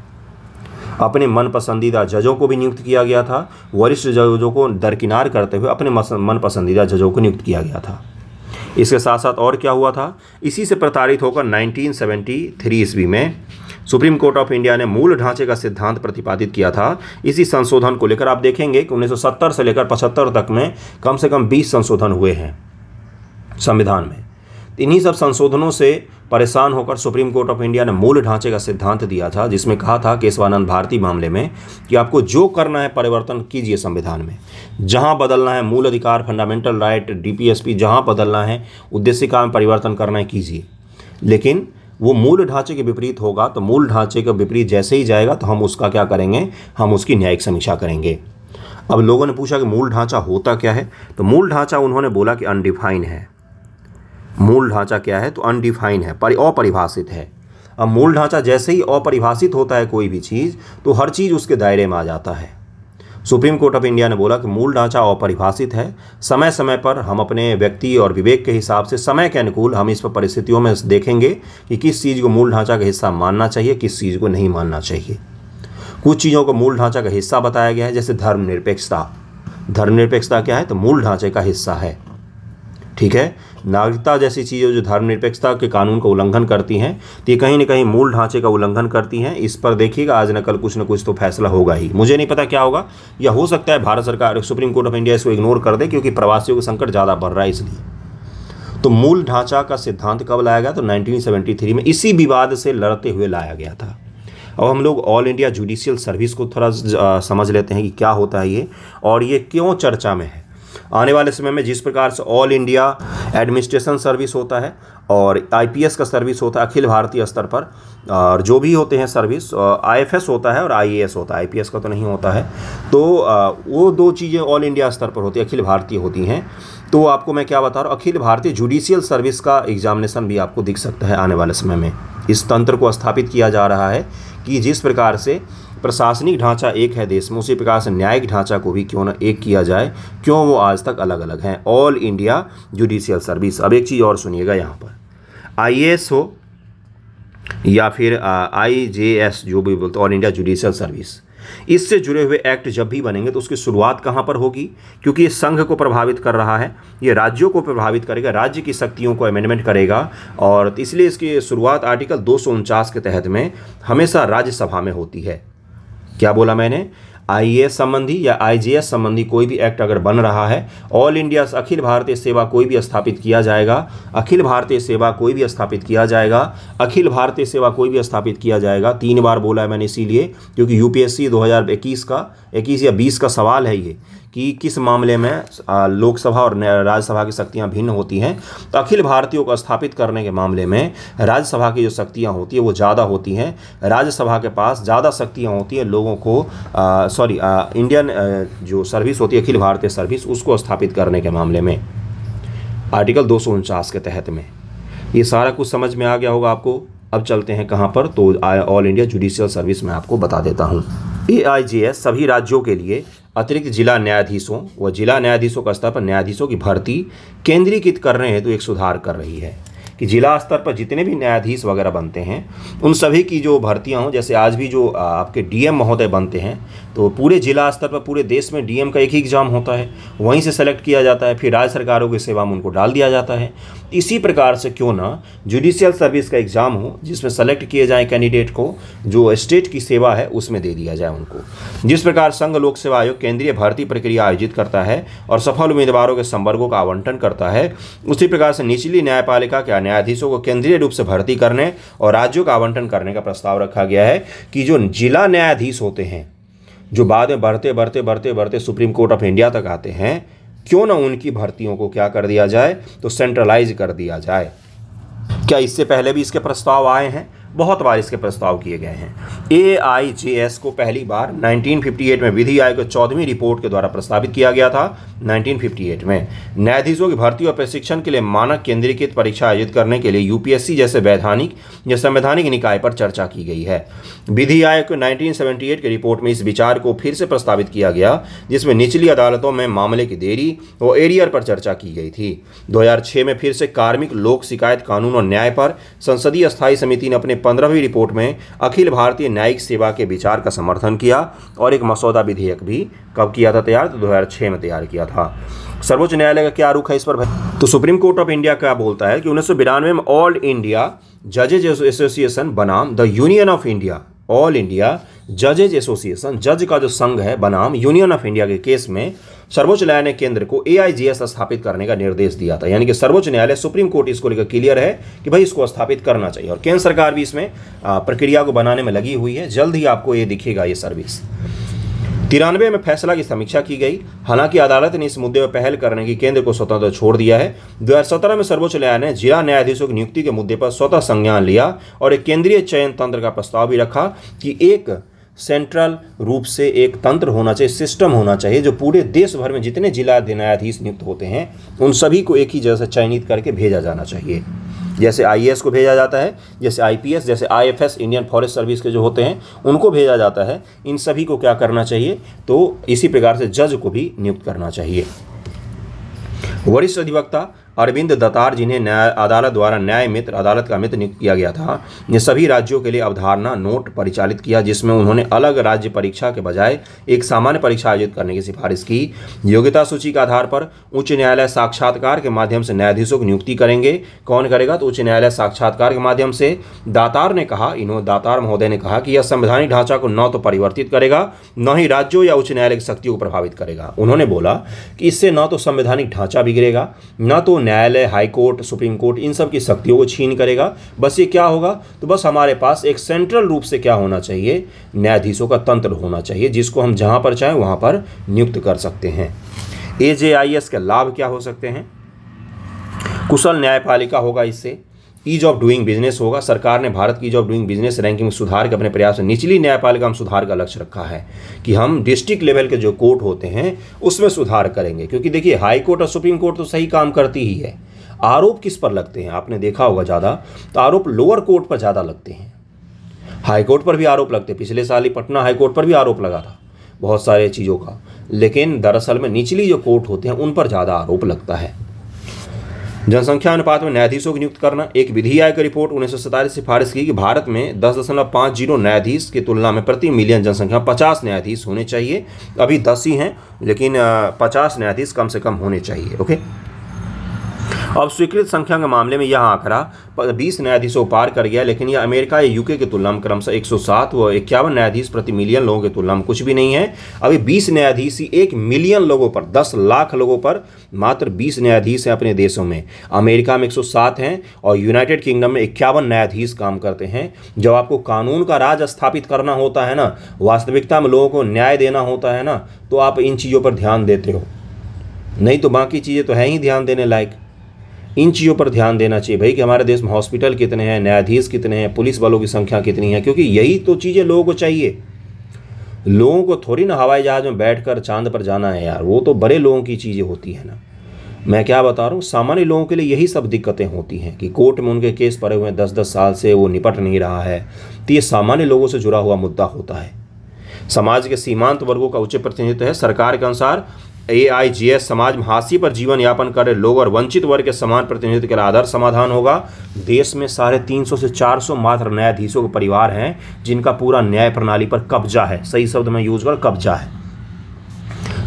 अपने मन पसंदीदा जजों को भी नियुक्त किया गया था वरिष्ठ जजों को दरकिनार करते हुए अपने मन पसंदीदा जजों को नियुक्त किया गया था इसके साथ साथ और क्या हुआ था इसी से प्रताड़ित होकर 1973 ईस्वी में सुप्रीम कोर्ट ऑफ इंडिया ने मूल ढांचे का सिद्धांत प्रतिपादित किया था इसी संशोधन को लेकर आप देखेंगे कि 1970 से लेकर 75 तक में कम से कम 20 संशोधन हुए हैं संविधान में इन्हीं सब संशोधनों से परेशान होकर सुप्रीम कोर्ट ऑफ इंडिया ने मूल ढांचे का सिद्धांत दिया था जिसमें कहा था केशवानंद भारती मामले में कि आपको जो करना है परिवर्तन कीजिए संविधान में जहां बदलना है मूल अधिकार फंडामेंटल राइट डीपीएसपी जहां बदलना है उद्देश्य काम में परिवर्तन करना है कीजिए लेकिन वो मूल ढांचे के विपरीत होगा तो मूल ढांचे के विपरीत जैसे ही जाएगा तो हम उसका क्या करेंगे हम उसकी न्यायिक समीक्षा करेंगे अब लोगों ने पूछा कि मूल ढांचा होता क्या है तो मूल ढांचा उन्होंने बोला कि अनडिफाइन है मूल ढांचा क्या है तो अनडिफाइन है परि अपरिभाषित है अब मूल ढांचा जैसे ही अपरिभाषित होता है कोई भी चीज़ तो हर चीज़ उसके दायरे में आ जाता है सुप्रीम कोर्ट ऑफ इंडिया ने बोला कि मूल ढांचा अपरिभाषित है समय समय पर हम अपने व्यक्ति और विवेक के हिसाब से समय के अनुकूल हम इस पर परिस्थितियों में देखेंगे कि किस चीज़ को मूल ढांचा का हिस्सा मानना चाहिए किस चीज़ को नहीं मानना चाहिए कुछ चीज़ों को मूल ढांचा का हिस्सा बताया गया है जैसे धर्मनिरपेक्षता धर्मनिरपेक्षता क्या है तो मूल ढांचे का हिस्सा है ठीक है नागरिकता जैसी चीज़ें जो धर्मनिरपेक्षता के कानून का उल्लंघन करती हैं तो ये कहीं ना कहीं मूल ढांचे का उल्लंघन करती हैं इस पर देखिएगा आज न कल कुछ न कुछ तो फैसला होगा ही मुझे नहीं पता क्या होगा या हो सकता है भारत सरकार सुप्रीम कोर्ट ऑफ इंडिया इसको इग्नोर कर दे क्योंकि प्रवासियों का संकट ज़्यादा बढ़ रहा है इसलिए तो मूल ढांचा का सिद्धांत कब लाया गया तो 1973 में इसी विवाद से लड़ते हुए लाया गया था अब हम लोग ऑल इंडिया जुडिशियल सर्विस को थोड़ा समझ लेते हैं कि क्या होता है ये और ये क्यों चर्चा में है आने वाले समय में जिस प्रकार से ऑल इंडिया एडमिनिस्ट्रेशन सर्विस होता है और आईपीएस का सर्विस होता है अखिल भारतीय स्तर पर और जो भी होते हैं सर्विस आईएफएस होता है और आईएएस होता है आईपीएस का तो नहीं होता है तो वो दो चीज़ें ऑल इंडिया स्तर पर होती है अखिल भारतीय होती हैं तो आपको मैं क्या बता रहा हूँ अखिल भारतीय जुडिशियल सर्विस का एग्जामिनेशन भी आपको दिख सकता है आने वाले समय में इस तंत्र को स्थापित किया जा रहा है कि जिस प्रकार से प्रशासनिक ढांचा एक है देश में उसी प्रकार से न्यायिक ढांचा को भी क्यों ना एक किया जाए क्यों वो आज तक अलग अलग हैं ऑल इंडिया जुडिशियल सर्विस अब एक चीज़ और सुनिएगा यहाँ पर आई हो या फिर आई जे एस जो भी बोलते ऑल इंडिया जुडिशियल सर्विस इससे जुड़े हुए एक्ट जब भी बनेंगे तो उसकी शुरुआत कहाँ पर होगी क्योंकि ये संघ को प्रभावित कर रहा है ये राज्यों को प्रभावित करेगा राज्य की शक्तियों को अमेंडमेंट करेगा और इसलिए इसकी शुरुआत आर्टिकल दो के तहत में हमेशा राज्यसभा में होती है क्या बोला मैंने आई संबंधी या आई संबंधी कोई भी एक्ट अगर बन रहा है ऑल इंडिया अखिल भारतीय सेवा कोई भी स्थापित किया जाएगा अखिल भारतीय सेवा कोई भी स्थापित किया जाएगा अखिल भारतीय सेवा कोई भी स्थापित किया जाएगा तीन बार बोला है मैंने इसीलिए क्योंकि यूपीएससी 2021 का 21 या 20 का सवाल है ये कि किस मामले में लोकसभा और राज्यसभा की शक्तियाँ भिन्न होती हैं तो अखिल भारतीयों को स्थापित करने के मामले में राज्यसभा की जो शक्तियाँ होती है वो ज़्यादा होती हैं राज्यसभा के पास ज़्यादा शक्तियाँ होती हैं लोगों को सॉरी इंडियन जो सर्विस होती है अखिल भारतीय सर्विस उसको स्थापित करने के मामले में आर्टिकल दो के तहत में ये सारा कुछ समझ में आ गया होगा आपको अब चलते हैं कहाँ पर तो ऑल इंडिया जुडिशियल सर्विस में आपको बता देता हूँ ए सभी राज्यों के लिए अतिरिक्त जिला न्यायाधीशों व जिला न्यायाधीशों का स्तर पर न्यायाधीशों की भर्ती केंद्रीकृत करने हेतु तो एक सुधार कर रही है कि जिला स्तर पर जितने भी न्यायाधीश वगैरह बनते हैं उन सभी की जो भर्तियाँ हों जैसे आज भी जो आपके डीएम महोदय बनते हैं तो पूरे जिला स्तर पर पूरे देश में डीएम का एक ही एग्ज़ाम होता है वहीं से सेलेक्ट किया जाता है फिर राज्य सरकारों की सेवा में उनको डाल दिया जाता है इसी प्रकार से क्यों ना जुडिशियल सर्विस का एग्ज़ाम हो जिसमें सेलेक्ट किए जाएँ कैंडिडेट को जो स्टेट की सेवा है उसमें दे दिया जाए उनको जिस प्रकार संघ लोक सेवा आयोग केंद्रीय भर्ती प्रक्रिया आयोजित करता है और सफल उम्मीदवारों के संवर्गों का आवंटन करता है उसी प्रकार से निचली न्यायपालिका के न्यायाधीशों को केंद्रीय रूप से भर्ती करने और राज्यों का आवंटन करने का प्रस्ताव रखा गया है कि जो जिला न्यायाधीश होते हैं जो बाद में बढ़ते बढ़ते बढ़ते बढ़ते सुप्रीम कोर्ट ऑफ इंडिया तक आते हैं क्यों ना उनकी भर्तियों को क्या कर दिया जाए तो सेंट्रलाइज कर दिया जाए क्या इससे पहले भी इसके प्रस्ताव आए हैं बहुत बार इसके प्रस्ताव किए गए हैं ए आई जे एस को पहली बार 1958 में विधि आयोग की चौदहवीं रिपोर्ट के द्वारा प्रस्तावित किया गया था 1958 में न्यायाधीशों की भर्ती और प्रशिक्षण के लिए मानक केंद्रीकृत परीक्षा आयोजित करने के लिए यूपीएससी जैसे वैधानिक या संवैधानिक निकाय पर चर्चा की गई है विधि आयोग के 1978 की रिपोर्ट में इस विचार को फिर से प्रस्तावित किया गया जिसमें निचली अदालतों में मामले की देरी और एरियर पर चर्चा की गई थी 2006 में फिर से कार्मिक लोक शिकायत कानून और न्याय पर संसदीय स्थायी समिति ने अपने पंद्रहवीं रिपोर्ट में अखिल भारतीय न्यायिक सेवा के विचार का समर्थन किया और एक मसौदा विधेयक भी कब किया था तैयार तो 2006 में तैयार किया था सर्वोच्च न्यायालय का क्या रुख है इस पर तो सुप्रीम कोर्ट ऑफ इंडिया क्या बोलता है कि उन्नीस में ऑल इंडिया जजेज एसोसिएशन बनाम the union of India all India जजेज association जज का जो संघ है बनाम यूनियन ऑफ इंडिया के केस में सर्वोच्च न्यायालय केंद्र को एआईजीएस स्थापित करने का निर्देश दिया था यानी कि सर्वोच्च न्यायालय सुप्रीम कोर्ट इसको लेकर क्लियर है कि भाई इसको स्थापित करना चाहिए और केंद्र सरकार भी इसमें प्रक्रिया को बनाने में लगी हुई है जल्द ही आपको ये दिखेगा ये सर्विस तिरानवे में फैसला की समीक्षा की गई हालांकि अदालत ने इस मुद्दे पर पहल करने की केंद्र को स्वतंत्र छोड़ दिया है 2017 में सर्वोच्च न्यायालय ने जिला न्यायाधीशों की नियुक्ति के मुद्दे पर स्वतः संज्ञान लिया और एक केंद्रीय चयन तंत्र का प्रस्ताव भी रखा कि एक सेंट्रल रूप से एक तंत्र होना चाहिए सिस्टम होना चाहिए जो पूरे देश भर में जितने जिला दिनायाधीश नियुक्त होते हैं उन सभी को एक ही जगह से चयनित करके भेजा जाना चाहिए जैसे आई को भेजा जाता है जैसे आई जैसे आई इंडियन फॉरेस्ट सर्विस के जो होते हैं उनको भेजा जाता है इन सभी को क्या करना चाहिए तो इसी प्रकार से जज को भी नियुक्त करना चाहिए वरिष्ठ अधिवक्ता अरविंद दतार जिन्हें न्याय अदालत द्वारा न्याय मित्र अदालत का मित्र नियुक्त किया गया था ने सभी राज्यों के लिए अवधारणा नोट परिचालित किया जिसमें उन्होंने अलग राज्य परीक्षा के बजाय एक सामान्य परीक्षा आयोजित करने की सिफारिश की योग्यता सूची के आधार पर उच्च न्यायालय साक्षात्कार के माध्यम से न्यायाधीशों की नियुक्ति करेंगे कौन करेगा तो उच्च न्यायालय साक्षात्कार के माध्यम से दातार ने कहा इन्होंने दातार महोदय ने कहा कि यह संवैधानिक ढांचा को न तो परिवर्तित करेगा न ही राज्यों या उच्च न्यायालय की शक्तियों को प्रभावित करेगा उन्होंने बोला कि इससे न तो संवैधानिक ढांचा बिगड़ेगा न तो न्यायालय हाई कोर्ट सुप्रीम कोर्ट इन सब की शक्तियों को छीन करेगा बस ये क्या होगा तो बस हमारे पास एक सेंट्रल रूप से क्या होना चाहिए न्यायाधीशों का तंत्र होना चाहिए जिसको हम जहाँ पर चाहें वहाँ पर नियुक्त कर सकते हैं ए जे आई एस के लाभ क्या हो सकते हैं कुशल न्यायपालिका होगा इससे ईज ऑफ डूइंग बिजनेस होगा सरकार ने भारत की ease of doing business ranking में सुधार के अपने प्रयास में निचली न्यायपालिका में सुधार का लक्ष्य रखा है कि हम डिस्ट्रिक्ट लेवल के जो कोर्ट होते हैं उसमें सुधार करेंगे क्योंकि देखिए हाई कोर्ट और सुप्रीम कोर्ट तो सही काम करती ही है आरोप किस पर लगते हैं आपने देखा होगा ज़्यादा तो आरोप लोअर कोर्ट पर ज़्यादा लगते हैं हाई कोर्ट पर भी आरोप लगते पिछले साल ही पटना हाई कोर्ट पर भी आरोप लगा था बहुत सारे चीज़ों का लेकिन दरअसल में निचली जो कोर्ट होते हैं उन पर ज़्यादा आरोप लगता है जनसंख्या अनुपात में न्यायाधीशों को नियुक्त करना एक विधि आयोग रिपोर्ट उन्नीस सौ सिफारिश की कि भारत में दस दशमलव पाँच जीरो न्यायाधीश की तुलना में प्रति मिलियन जनसंख्या पचास न्यायाधीश होने चाहिए अभी दस ही हैं लेकिन पचास न्यायाधीश कम से कम होने चाहिए ओके अब स्वीकृत संख्या के मामले में यह आंकड़ा बीस न्यायाधीशों पार कर गया लेकिन यह अमेरिका या यूके के तुलना में क्रमशः एक सौ सात व इक्यावन न्यायाधीश प्रति मिलियन लोगों के तुलना में कुछ भी नहीं है अभी बीस न्यायाधीश ही एक मिलियन लोगों पर दस लाख लोगों पर मात्र बीस न्यायाधीश हैं अपने देशों में अमेरिका में एक सौ सात हैं और यूनाइटेड किंगडम में इक्यावन न्यायाधीश काम करते हैं जब आपको कानून का राज स्थापित करना होता है ना वास्तविकता में लोगों को न्याय देना होता है ना तो आप इन चीज़ों पर ध्यान देते हो नहीं तो बाकी चीज़ें तो हैं ही ध्यान देने लायक इन चीज़ों पर ध्यान देना चाहिए भाई कि हमारे देश में हॉस्पिटल कितने हैं न्यायाधीश कितने हैं पुलिस वालों की संख्या कितनी है क्योंकि यही तो चीज़ें लोगों को चाहिए लोगों को थोड़ी ना हवाई जहाज़ में बैठकर चांद पर जाना है यार वो तो बड़े लोगों की चीज़ें होती है ना मैं क्या बता रहा हूँ सामान्य लोगों के लिए यही सब दिक्कतें होती हैं कि कोर्ट में उनके केस पड़े हुए हैं दस दस साल से वो निपट नहीं रहा है तो ये सामान्य लोगों से जुड़ा हुआ मुद्दा होता है समाज के सीमांत वर्गों का उच्च प्रतिनिधित्व है सरकार के अनुसार एआईजीएस समाज में हासी पर जीवन यापन कर रहे लोग और वंचित वर्ग के समान प्रतिनिधित्व के आधार समाधान होगा देश में साढ़े तीन सौ से चार सौ मात्र न्यायाधीशों के परिवार हैं जिनका पूरा न्याय प्रणाली पर कब्जा है सही शब्द में यूज कर कब्जा है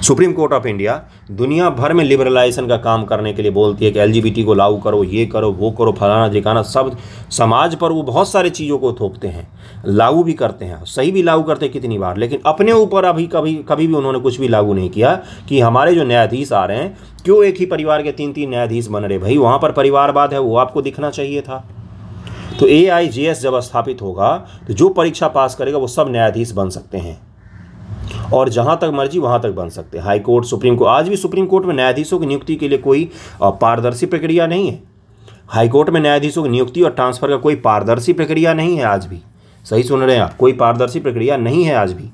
सुप्रीम कोर्ट ऑफ इंडिया दुनिया भर में लिबरलाइजेशन का काम करने के लिए बोलती है कि एलजीबीटी को लागू करो ये करो वो करो फलाना दिखाना सब समाज पर वो बहुत सारी चीज़ों को थोपते हैं लागू भी करते हैं सही भी लागू करते हैं कितनी बार लेकिन अपने ऊपर अभी कभी कभी भी उन्होंने कुछ भी लागू नहीं किया कि हमारे जो न्यायाधीश आ रहे हैं क्यों एक ही परिवार के तीन तीन न्यायाधीश बन रहे भाई वहाँ पर परिवारवाद है वो आपको दिखना चाहिए था तो ए जे एस जब स्थापित होगा तो जो परीक्षा पास करेगा वो सब न्यायाधीश बन सकते हैं और जहां तक मर्जी वहां तक बन सकते हैं हाई कोर्ट सुप्रीम कोर्ट आज भी सुप्रीम कोर्ट में न्यायाधीशों की नियुक्ति के लिए कोई पारदर्शी प्रक्रिया नहीं है कोर्ट में न्यायाधीशों की नियुक्ति और ट्रांसफ़र का कोई पारदर्शी प्रक्रिया नहीं है आज भी सही सुन रहे हैं आप कोई पारदर्शी प्रक्रिया नहीं है आज भी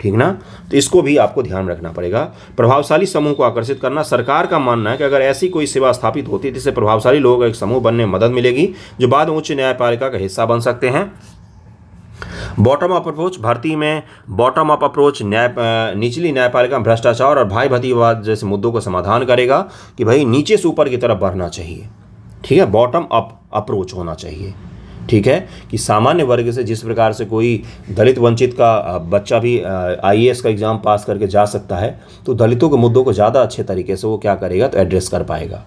ठीक ना तो इसको भी आपको ध्यान रखना पड़ेगा प्रभावशाली समूह को आकर्षित करना सरकार का मानना है कि अगर ऐसी कोई सेवा स्थापित होती है जिससे प्रभावशाली लोगों का एक समूह बनने में मदद मिलेगी जो बाद में उच्च न्यायपालिका का हिस्सा बन सकते हैं बॉटम अप अप्रोच भर्ती में बॉटम अप अप्रोच न्याय निचली न्यायपालिका भ्रष्टाचार और भाई भतीवाद जैसे मुद्दों का समाधान करेगा कि भाई नीचे से ऊपर की तरफ बढ़ना चाहिए ठीक है बॉटम अप अप्रोच होना चाहिए ठीक है कि सामान्य वर्ग से जिस प्रकार से कोई दलित वंचित का बच्चा भी आई का एग्ज़ाम पास करके जा सकता है तो दलितों के मुद्दों को ज़्यादा अच्छे तरीके से वो क्या करेगा तो एड्रेस कर पाएगा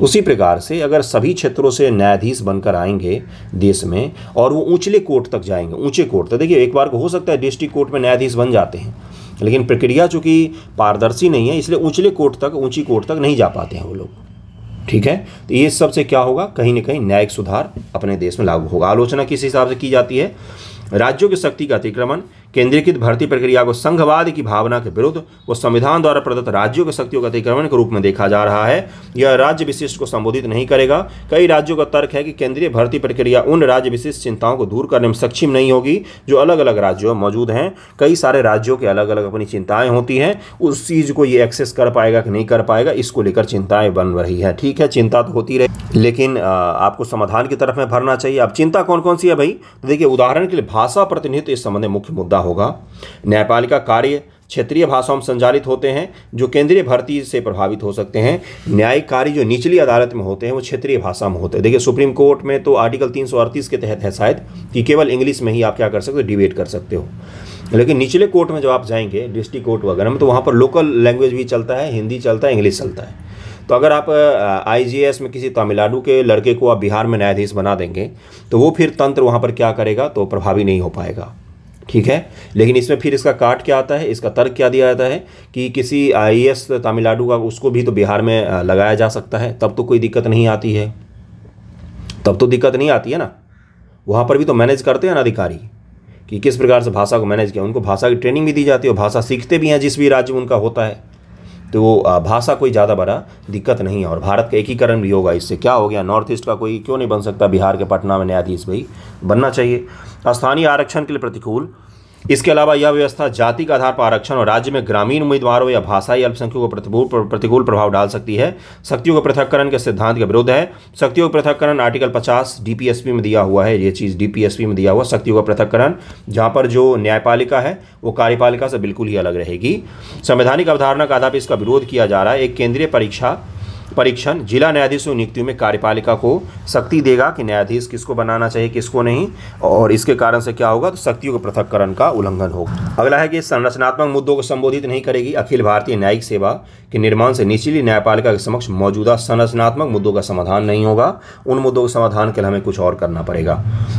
उसी प्रकार से अगर सभी क्षेत्रों से न्यायाधीश बनकर आएंगे देश में और वो ऊंचले कोर्ट तक जाएंगे ऊंचे कोर्ट तक देखिए एक बार को हो सकता है डिस्ट्रिक्ट कोर्ट में न्यायाधीश बन जाते हैं लेकिन प्रक्रिया चूंकि पारदर्शी नहीं है इसलिए ऊंचले कोर्ट तक ऊंची कोर्ट तक नहीं जा पाते हैं वो लोग ठीक है तो ये सबसे क्या होगा कहीं ना कहीं न्यायिक सुधार अपने देश में लागू होगा आलोचना किस हिसाब से की जाती है राज्यों की शक्ति का अतिक्रमण केंद्रीकृत भर्ती प्रक्रिया को संघवाद की भावना के विरुद्ध व संविधान द्वारा प्रदत्त राज्यों के शक्तियों के अतिक्रमण के रूप में देखा जा रहा है यह राज्य विशिष्ट को संबोधित नहीं करेगा कई राज्यों का तर्क है कि केंद्रीय भर्ती प्रक्रिया उन राज्य विशिष्ट चिंताओं को दूर करने में सक्षम नहीं होगी जो अलग अलग राज्यों में मौजूद हैं कई सारे राज्यों के अलग अलग अपनी चिंताएँ होती हैं उस चीज़ को ये एक्सेस कर पाएगा कि नहीं कर पाएगा इसको लेकर चिंताएँ बन रही है ठीक है चिंता तो होती रही लेकिन आपको समाधान की तरफ में भरना चाहिए अब चिंता कौन कौन सी है भाई तो देखिए उदाहरण के लिए भाषा प्रतिनिधित्व इस संबंध में मुख्य मुद्दा होगा न्यायपालिका कार्य क्षेत्रीय भाषाओं में संचालित होते हैं जो केंद्रीय भर्ती से प्रभावित हो सकते हैं न्यायिक कार्य जो निचली अदालत में होते हैं वो क्षेत्रीय भाषा में होते हैं देखिए सुप्रीम कोर्ट में तो आर्टिकल तीन के तहत है शायद कि केवल इंग्लिश में ही आप क्या कर सकते हो डिबेट कर सकते हो लेकिन निचले कोर्ट में जब आप जाएंगे डिस्ट्रिक्ट कोर्ट वगैरह में तो वहाँ पर लोकल लैंग्वेज भी चलता है हिंदी चलता है इंग्लिश चलता है तो अगर आप आईजीएस में किसी तमिलनाडु के लड़के को आप बिहार में न्यायाधीश बना देंगे तो वो फिर तंत्र वहाँ पर क्या करेगा तो प्रभावी नहीं हो पाएगा ठीक है लेकिन इसमें फिर इसका काट क्या आता है इसका तर्क क्या दिया जाता है कि किसी आई तमिलनाडु का उसको भी तो बिहार में लगाया जा सकता है तब तो कोई दिक्कत नहीं आती है तब तो दिक्कत नहीं आती है ना वहाँ पर भी तो मैनेज करते हैं ना अधिकारी कि किस प्रकार से भाषा को मैनेज किया उनको भाषा की ट्रेनिंग भी दी जाती है और भाषा सीखते भी हैं जिस भी राज्य में उनका होता है तो वो भाषा कोई ज़्यादा बड़ा दिक्कत नहीं है और भारत का एकीकरण भी होगा इससे क्या हो गया नॉर्थ ईस्ट का कोई क्यों नहीं बन सकता बिहार के पटना में न्यायाधीश भाई बनना चाहिए स्थानीय आरक्षण के लिए प्रतिकूल इसके अलावा यह व्यवस्था जाति के आधार पर आरक्षण और राज्य में ग्रामीण उम्मीदवारों या भाषाई अल्पसंख्यकों को प्रतिकूल प्रभाव डाल सकती है शक्तियों के पृथककरण के सिद्धांत के विरुद्ध है शक्तियों का पृथककरण आर्टिकल 50 डीपीएसपी में दिया हुआ है ये चीज़ डीपीएसपी में दिया हुआ शक्तियों का पृथककरण जहाँ पर जो न्यायपालिका है वो कार्यपालिका से बिल्कुल ही अलग रहेगी संवैधानिक अवधारणा का आधार पर इसका विरोध किया जा रहा है एक केंद्रीय परीक्षा परीक्षण जिला न्यायाधीश नियुक्ति में कार्यपालिका को शक्ति देगा कि न्यायाधीश किसको बनाना चाहिए किसको नहीं और इसके कारण से क्या होगा तो शक्तियों के पृथककरण का उल्लंघन होगा अगला है कि संरचनात्मक मुद्दों को संबोधित नहीं करेगी अखिल भारतीय न्यायिक सेवा के निर्माण से निचली न्यायपालिका के समक्ष मौजूदा संरचनात्मक मुद्दों का समाधान नहीं होगा उन मुद्दों के समाधान के लिए हमें कुछ और करना पड़ेगा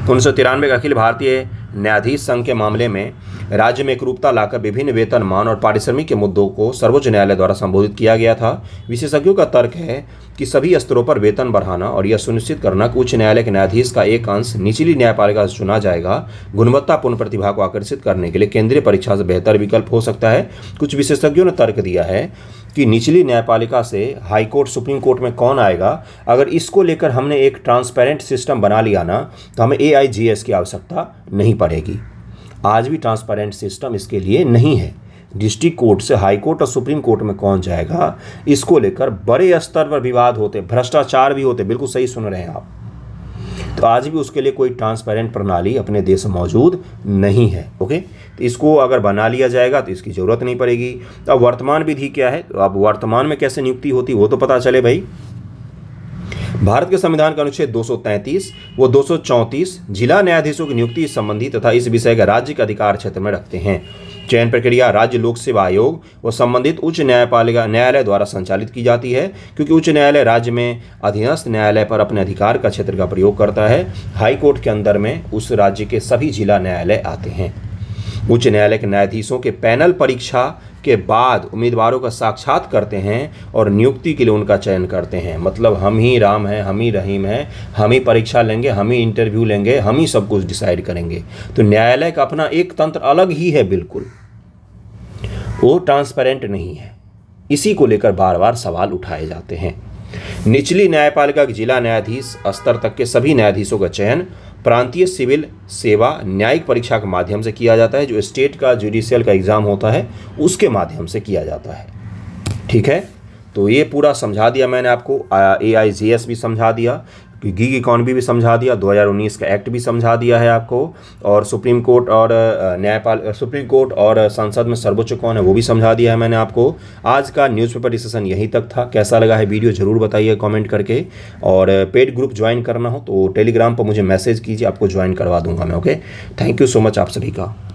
तो उन्नीस सौ तिरानवे के अखिल भारतीय न्यायाधीश संघ के मामले में राज्य में एकरूपता लाकर विभिन्न वेतन मान और पारिश्रमिक के मुद्दों को सर्वोच्च न्यायालय द्वारा संबोधित किया गया था विशेषज्ञों का तर्क है कि सभी स्तरों पर वेतन बढ़ाना और यह सुनिश्चित करना कि उच्च न्यायालय के न्यायाधीश का एक अंश निचली न्यायपालिका से चुना जाएगा गुणवत्तापूर्ण प्रतिभा को आकर्षित करने के लिए केंद्रीय परीक्षा से बेहतर विकल्प हो सकता है कुछ विशेषज्ञों ने तर्क दिया है कि निचली न्यायपालिका से हाई कोर्ट सुप्रीम कोर्ट में कौन आएगा अगर इसको लेकर हमने एक ट्रांसपेरेंट सिस्टम बना लिया ना तो हमें ए की आवश्यकता नहीं पड़ेगी आज भी ट्रांसपेरेंट सिस्टम इसके लिए नहीं है डिस्ट्रिक्ट कोर्ट से हाई कोर्ट और सुप्रीम कोर्ट में कौन जाएगा इसको लेकर बड़े स्तर पर विवाद होते भ्रष्टाचार भी होते बिल्कुल सही सुन रहे हैं आप तो आज भी उसके लिए कोई ट्रांसपेरेंट प्रणाली अपने देश में मौजूद नहीं है ओके तो इसको अगर बना लिया जाएगा तो इसकी ज़रूरत नहीं पड़ेगी अब वर्तमान विधि क्या है तो अब वर्तमान में कैसे नियुक्ति होती वो तो पता चले भाई भारत के संविधान का अनुच्छेद 233 वो 234 जिला न्यायाधीशों की नियुक्ति संबंधी तथा इस विषय का राज्य के अधिकार क्षेत्र में रखते हैं चयन प्रक्रिया राज्य लोक सेवा आयोग व संबंधित उच्च न्यायपालिका न्यायालय द्वारा संचालित की जाती है क्योंकि उच्च न्यायालय राज्य में अधीनस्थ न्यायालय पर अपने अधिकार का क्षेत्र का प्रयोग करता है हाईकोर्ट के अंदर में उस राज्य के सभी जिला न्यायालय आते हैं उच्च न्यायालय के न्यायाधीशों के पैनल परीक्षा के बाद उम्मीदवारों का साक्षात करते हैं और नियुक्ति के लिए उनका चयन करते हैं मतलब हम ही राम हैं हम ही रहीम हैं हम ही परीक्षा लेंगे हम ही इंटरव्यू लेंगे हम ही सब कुछ डिसाइड करेंगे तो न्यायालय का अपना एक तंत्र अलग ही है बिल्कुल वो ट्रांसपेरेंट नहीं है इसी को लेकर बार बार सवाल उठाए जाते हैं निचली न्यायपालिका के जिला न्यायाधीश स्तर तक के सभी न्यायाधीशों का चयन प्रांतीय सिविल सेवा न्यायिक परीक्षा के माध्यम से किया जाता है जो स्टेट का जुडिशियल का एग्ज़ाम होता है उसके माध्यम से किया जाता है ठीक है तो ये पूरा समझा दिया मैंने आपको ए आई जी एस भी समझा दिया गिग इकॉनमी भी समझा दिया 2019 का एक्ट भी समझा दिया है आपको और सुप्रीम कोर्ट और न्यायपाल सुप्रीम कोर्ट और संसद में सर्वोच्च कौन है वो भी समझा दिया है मैंने आपको आज का न्यूज़पेपर डिस्कशन यहीं तक था कैसा लगा है वीडियो ज़रूर बताइए कॉमेंट करके और पेड ग्रुप ज्वाइन करना हो तो टेलीग्राम पर मुझे मैसेज कीजिए आपको ज्वाइन करवा दूंगा मैं okay thank you so much आप सभी का